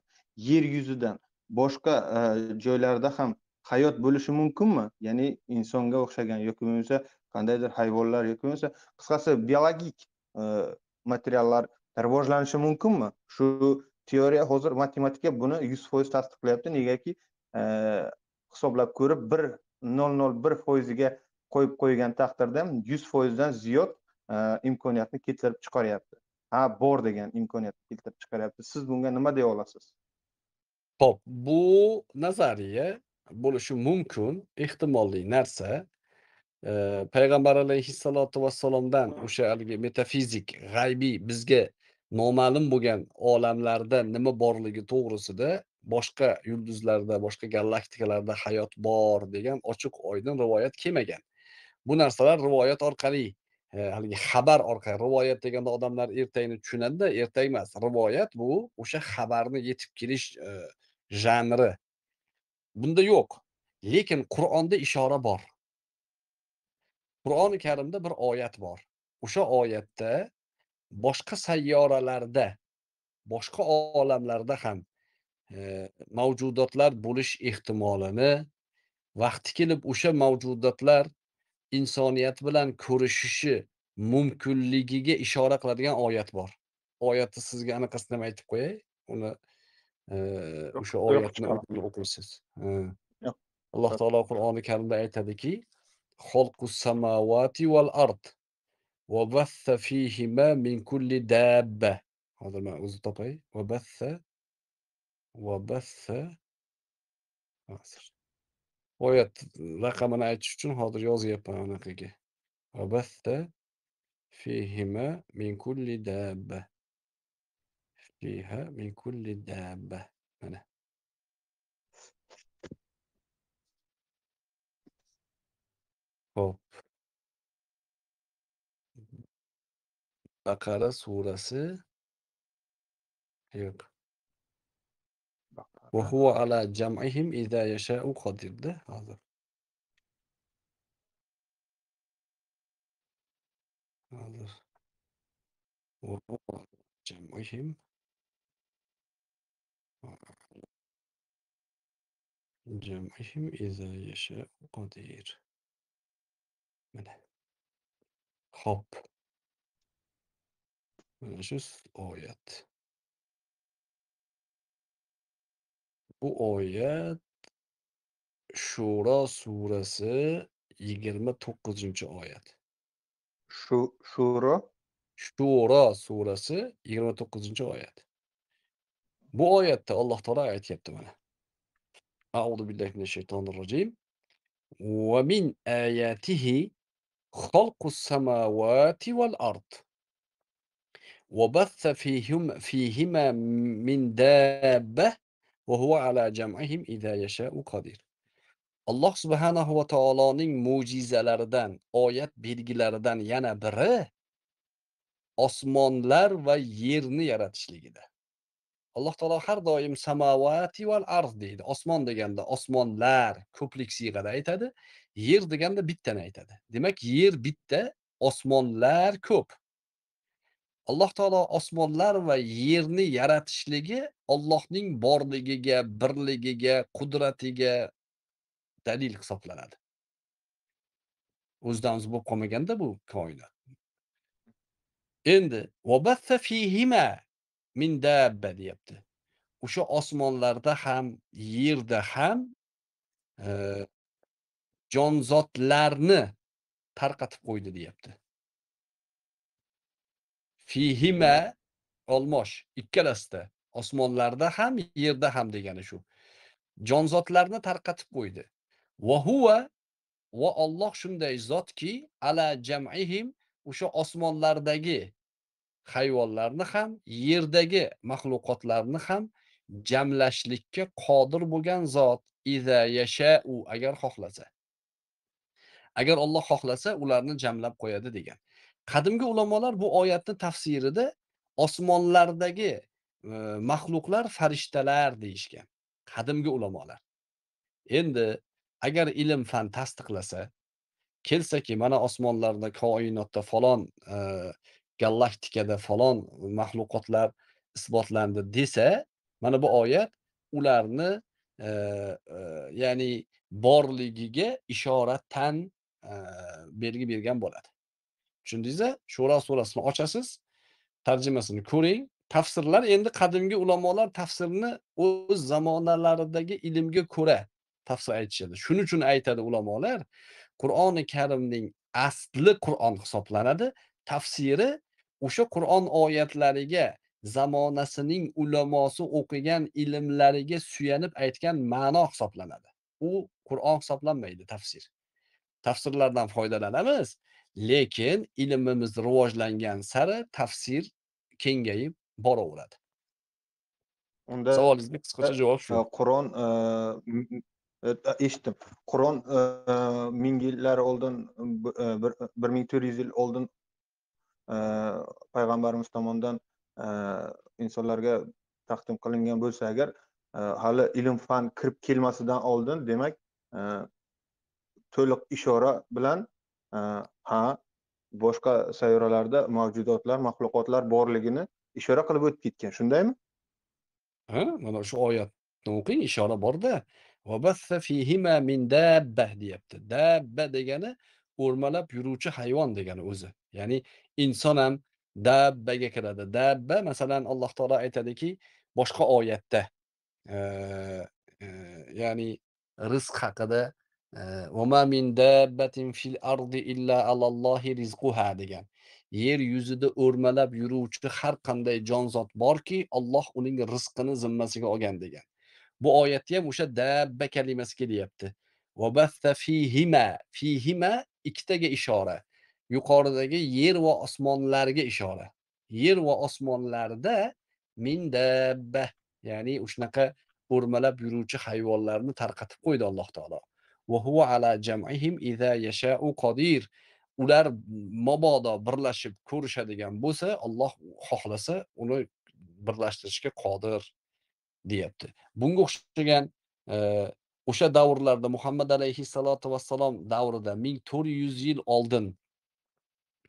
yer yuzidan boshqa e, joylarda ham hayot bo'lishi mumkinmi ya'ni insonga o'xshagan yoki bo'lmasa qandaydir hayvonlar yoki bo'lmasa qisqasi biologik e, materiallar rivojlanishi mumkinmi shu teoriya hozir matematika buni yuz foiz tasdiqlayapti negaki e, hisoblab ko'rib bir nol nol bir foiziga qo'yib qo'ygan taqdirda yuz foizdan ziyod imkoniyatni keltirib chiqaryapti ha bor degan imkoniyatni keltirib chiqaryapti siz bunga nima deya olasiz Hop, bu nazariya bo'lishi mumkin, ehtimolli narsa. Eee, Payg'ambar alayhissalotu vassalomdan o'sha haligi metafizik, g'aybiy, bizga noma'lum bo'lgan olamlarda nima borligi to'g'risida boshqa yulduzlarda, boshqa galaktikalarda hayot bor degan ochiq-oydin rivoyat kelmagan. Bu narsalar rivoyat orqali, eee, haligi xabar orqali, rivoyat deganda odamlar ertakni tushunadi ertak emas, rivoyat bu o'sha xabarni yetib kelish, janri bunda yo'q lekin qur'onda ishora bor qur'oni karimda bir oyat bor o'sha oyatda boshqa sayyoralarda boshqa olamlarda ham e, mavjudotlar bo'lish ehtimolini vaqti kelib o'sha mavjudotlar insoniyat bilan ko'rishishi mumkinligiga ishora qiladigan oyat bor oyatni sizga anaqasini ham aytib qo'yay uni o'sha oyatni o'qiysiz alloh taolo qur'oni karimda aytadiki hozir man o'zi topay vabassa vabassa va oyat raqamini aytish uchun hozir yozyapman anaqaga vabassa fihima min kulli dabba فيها من كل دابة هنا Hop. Bakara surası yok. Ve huve ala cem'ihim izâ yeşâ'u kadir'de hazır. Hazır. Ve huve ala cem'ihim جمعهم إذا يشاء قدير böyle. Hop. Mevcut oyet. Bu oyet Şura suresi 29. oyet. Şu, şura? Şura suresi 29. oyet. Bu ayette Allah Teala ayet yaptı bana. Euzu billahi mineşşeytanirracim. Ve min ayatihi halkus semavati vel ard. وبث فيهم فيهما من دابة وهو على cem'ihim اذا يشاء kadir. Allah subhanahu ve Taala'nın mucizelerden, ayet bilgilerden yana biri osmonlar va yerni yaratishligida alloh taolo har doim samovati val arz deydi osmon deganda osmonlar ko'plik siyg'ada aytadi yer deganda bittani aytadi demak yer bitta osmonlar ko'p alloh taolo osmonlar va yerni yaratishligi ollohning borligiga birligiga qudratiga dalil hisoblanadi o'zidan o'zi bo'lib qolmaganda bu koinot endi min dabba deyapti o'sha osmonlarda ham yerda ham e, jonzotlarni tarqatib qo'ydi deyapti fihima olmosh ikkalasida osmonlarda ham yerda ham degani shu jonzotlarni tarqatib qo'ydi va huva va olloh shunday zotki ala jamihim o'sha osmonlardagi hayvonlarni ham yerdagi maxluqotlarni ham jamlashlikka qodir bo'lgan zot iza yashau agar xohlasa agar Alloh xohlasa ularni jamlab qo'yadi degan qadimgi ulamolar bu oyatni tafsirida osmonlardagi e, maxluqlar farishtalar deyishgan qadimgi ulamolar endi agar ilm fan tasdiqlasa kelsaki mana osmonlarda koinotda falon e, galaktikada falon maxluqotlar isbotlandi desa mana bu oyat ularni e, e, ya'ni borligiga ishoratan e, belgi bergan bo'ladi tushundingizmi shura surasini ochasiz tarjimasini ko'ring tafsirlar endi qadimgi ulamolar tafsirni o'z zamonalaridagi ilmga ko'ra tafsir aytishadi shuning uchun aytadi ulamolar qur'oni karimning asli qur'on hisoblanadi tafsiri o'sha qur'on oyatlariga zamonasining ulamosi o'qigan ilmlariga suyanib aytgan ma'no hisoblanadi u qur'on hisoblanmaydi tafsir tafsirlardan foydalanamiz lekin ilmimiz rivojlangan sari tafsir kengayib boraveradi unda savolingizga qisqacha e, javob shu e, qur'on e, eshitdim qur'on ming yillar oldin bir ming to'rt yuz yil oldin Э, payg'ambarimiz tomonidan э, insonlarga taqdim qilingan bo'lsa agar э, hali ilm fan kirib kelmasidan oldin demak to'liq ishora bilan ha boshqa sayyoralarda mavjudotlar maxluqotlar borligini ishora qilib o'tib ketgan shundaymi ha mana shu oyatni o'qing ishora borda deyapti dabba degani o'rmalab yuruvchi hayvon degani o'zi ya'ni inson ham dabbaga kiradi dabba masalan alloh taolo aytadiki boshqa oyatda ya'ni rizq haqida degan yer yuzida o'rmalab yuruvchi har qanday jonzot borki Alloh uning rizqini zimmasiga olgan degan bu oyatda ham o'sha dabba kalimasi kelyapti fihima fihima ikkitaga ishora yuqoridagi yer va osmonlarga ishora yer va osmonlarda mindabba ya'ni shunaqa o'rmalab yuruvchi hayvonlarni tarqatib qo'ydi alloh taolo ala jam'ihim qodir ular mabodo birlashib ko'rishadigan bo'lsa Alloh xohlasa uni birlashtirishga qodir deyapti bunga o'xshagan e, o'sha davrlarda muhammad alayhissalotu vassalom davrida 1400 yil oldin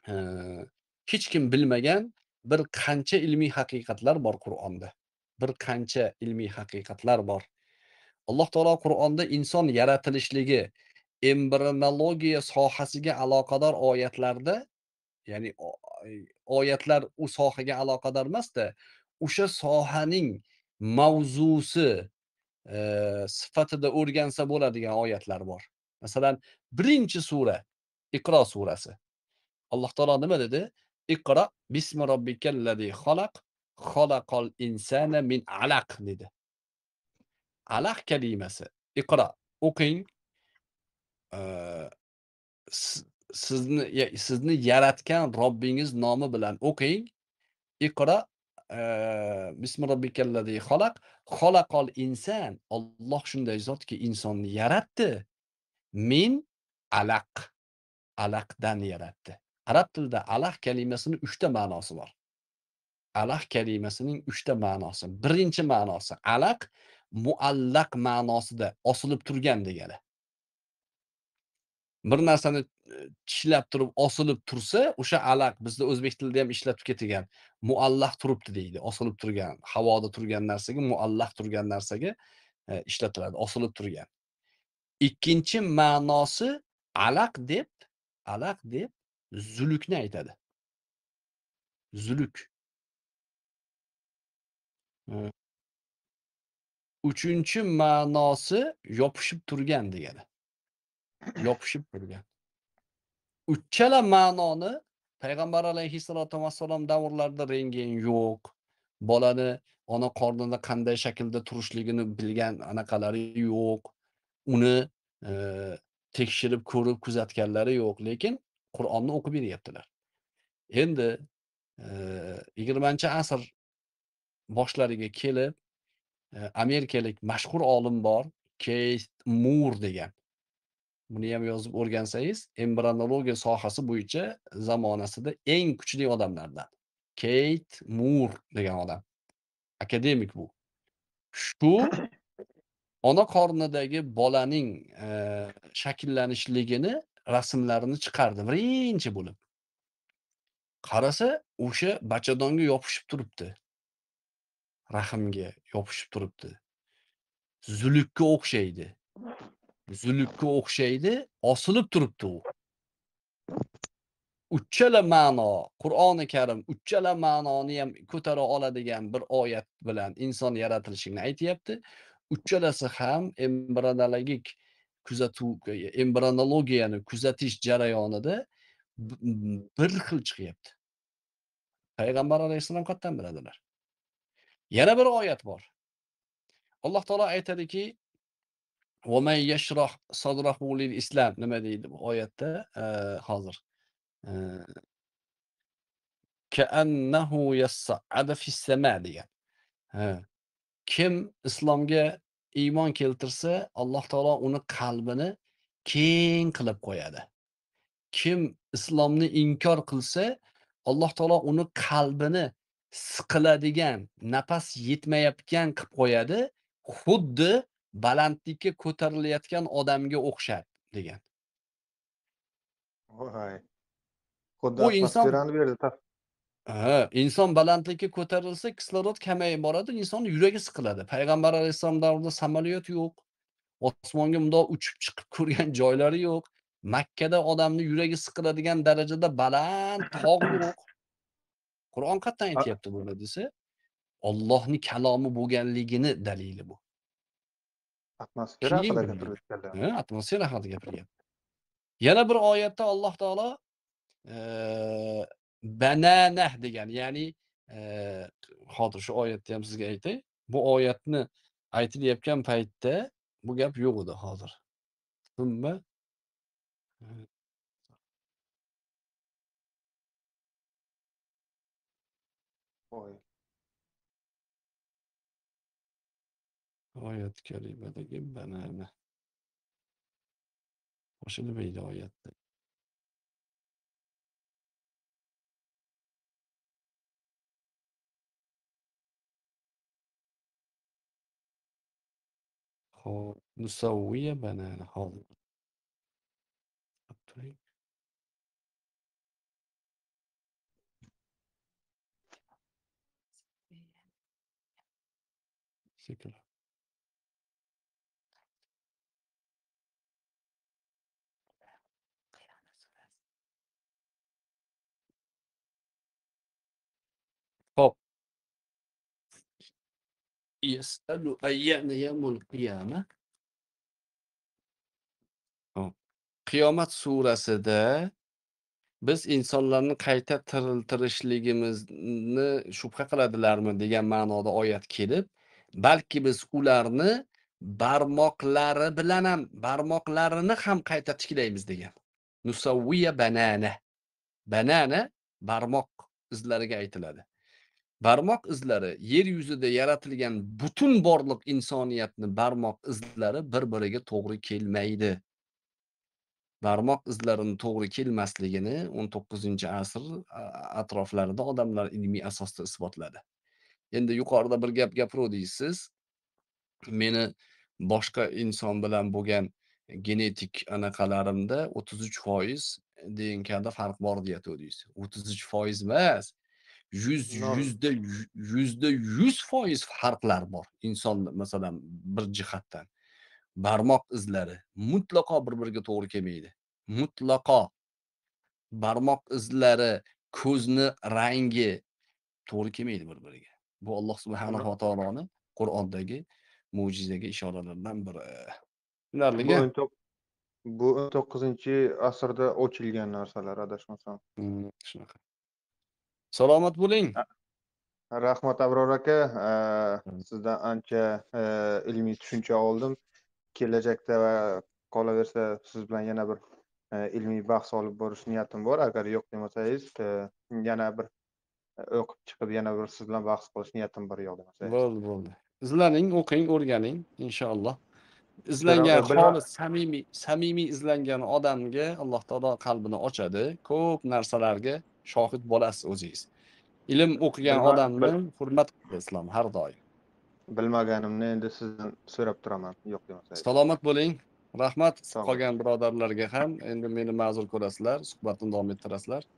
hech kim bilmagan bir qancha ilmiy haqiqatlar bor Qur'onda. Bir qancha ilmiy haqiqatlar bor. Alloh taolo Qur'onda inson yaratilishligi, embrionologiya sohasiga aloqador oyatlarda, ya'ni oyatlar u sohaga aloqador emasda o'sha sohaning mavzusi e, sifatida o'rgansa bo'ladigan oyatlar bor. Masalan, birinchi sura Iqro surasi. Alloh taolo nima dedi? Iqra bismi robbikallazi xalaq xalaqal insana min alaq dedi. Alaq kalimasi iqra o'qing sizni sizni yaratgan Robbingiz nomi bilan o'qing. Iqra bismi robbikallazi xalaq xalaqal insan Alloh shunday zotki insonni yaratdi min alaq alaqdan yaratdi arab tilida alah kalimasini uchta ma'nosi bor alah kalimasining uchta ma'nosi birinchi ma'nosi alaq muallaq ma'nosida osilib turgan degani bir narsani e, tishlab turib osilib tursa o'sha alaq bizda o'zbek tilida ham ishlatib ketgan muallaq turibdi deydi osilib turgan havoda turgan narsaga muallaq turgan narsaga e, ishlatiladi osilib turgan ikkinchi ma'nosi alaq deb alaq deb zulukni aytadi zuluk uchinchi ma'nosi yopishib turgan degani yopishib turgan uchala ma'noni payg'ambar alayhissalotu vassalom davrlarida rentgen yo'q bolani ona qornida qanday shaklda turishligini bilgan anaqalari yo'q uni e, tekshirib ko'rib kuzatganlari yo'q lekin Qur'onni o'qib beryaptilar. Endi 20-asr boshlariga kelib amerikalik mashhur olim bor, Keyt Mur degan. Buni ham yozib o'rgansangiz, embrionologiya sohasi bo'yicha zamonasida eng kuchli odamlardan. Keyt Mur degan odam. Akademik bu. Shu ona qornidagi bolaning shakllanishligini rasmlarini chiqardi birinchi bo'lib qarasa o'sha bachadonga yopishib turibdi rahmga yopishib turibdi zulukka o'xshaydi zulukka o'xshaydi osilib turibdi u uchchala ma'no qur'oni karim uchchala ma'noni ham ko'tara oladigan bir oyat bilan inson yaratilishini aytyapti uchchalasi ham embryonologik kuzatuv e, embrionologiyani kuzatish jarayonida bir xil chiqyapti payg'ambar alayhissalom qayerdan biladilar yana bir oyat bor alloh taolo aytadiki وَمَنْ nima deydi bu oyatda e, hozir e, kim islomga iymon keltirsa alloh taolo uni qalbini keng qilib qo'yadi kim islomni inkor qilsa alloh taolo uni qalbini siqiladigan nafas yetmayotgan qilib qo'yadi xuddi balandlikka ko'tarilayotgan odamga o'xshab degan voy xuddi atmosferani berdi Ha, inson balandlikka ko'tarilsa, kislorod kamayib boradi, insonning yuragi siqiladi. Payg'ambar alayhisolam davrida samolyot yo'q. Osmonga bundoq uchib chiqib ko'rgan joylari yo'q. Makkada odamni yuragi siqiladigan darajada baland tog' yo'q. Qur'on qayerdan aytyapti buni desa, Allohning kalomi bo'lganligini dalili bu. Atmosfera haqida gapirib atmosfera haqida gapiryapti. Yana bir oyatda Alloh taolo bananah degan ya'ni e, hozir shu oyatni ham sizga aytay bu oyatni aytilayotgan paytda bu gap yoktu hadır. hozir summa oyat kalimadagi banana qo'shilib ayette. نسوي بنان حاضر Thank يسأل أيان يوم القيامة qiyomat surasida biz insonlarni qayta tiriltirishligimizni shubha qiladilarmi degan ma'noda oyat kelib balki biz ularni barmoqlari bilan ham barmoqlarini ham qayta tiklaymiz degan nusavviya banana banana barmoq izlariga aytiladi barmoq izlari yer yuzida yaratilgan butun borliq insoniyatni barmoq izlari bir biriga to'g'ri kelmaydi barmoq izlarini to'g'ri kelmasligini 19 asr atroflarida odamlar ilmiy asosda isbotladi endi yuqorida bir gap gapiruvdik siz meni boshqa inson bilan bo'lgan genetik anaqalarimda 33 foiz dnkda farq bor deyatuvdingiz uch foiz emas yuz yuzda yuzda yuz foiz farqlar bor insonni masalan bir jihatdan barmoq izlari mutlaqo bir biriga to'g'ri kelmaydi mutlaqo barmoq izlari ko'zni rangi to'g'ri kelmaydi bir biriga bu alloh subhanava taoloni qur'ondagi mo'jizaga ishoralaridan biri ularga bu o'n to'qqizinchi asrda ochilgan narsalar adashmasam hmm, shunaqa Salomat bo'ling. Rahmat Abror aka, hmm. sizdan ancha e, ilmiy tushuncha oldim. Kelajakda va qolaversa siz bilan yana bir e, ilmiy bahs olib borish niyatim bor. Agar yo'q demasangiz, e, yana bir o'qib chiqib yana bir siz bilan bahs qilish niyatim bor yo'q demasangiz. Bo'ldi, bo'ldi. Izlaning, o'qing, o'rganing inshaalloh. izlangan xolis samimiy samimiy izlangan odamga alloh taolo qalbini ochadi ko'p narsalarga shohid bo'lasiz o'zingiz ilm o'qigan odamni hurmat qilasiz islom har doim bilmaganimni endi sizdan so'rab turaman yo'q demasa salomat bo'ling rahmat qolgan birodarlarga ham endi meni ma'zur ko'rasizlar suhbatni davom ettirasizlar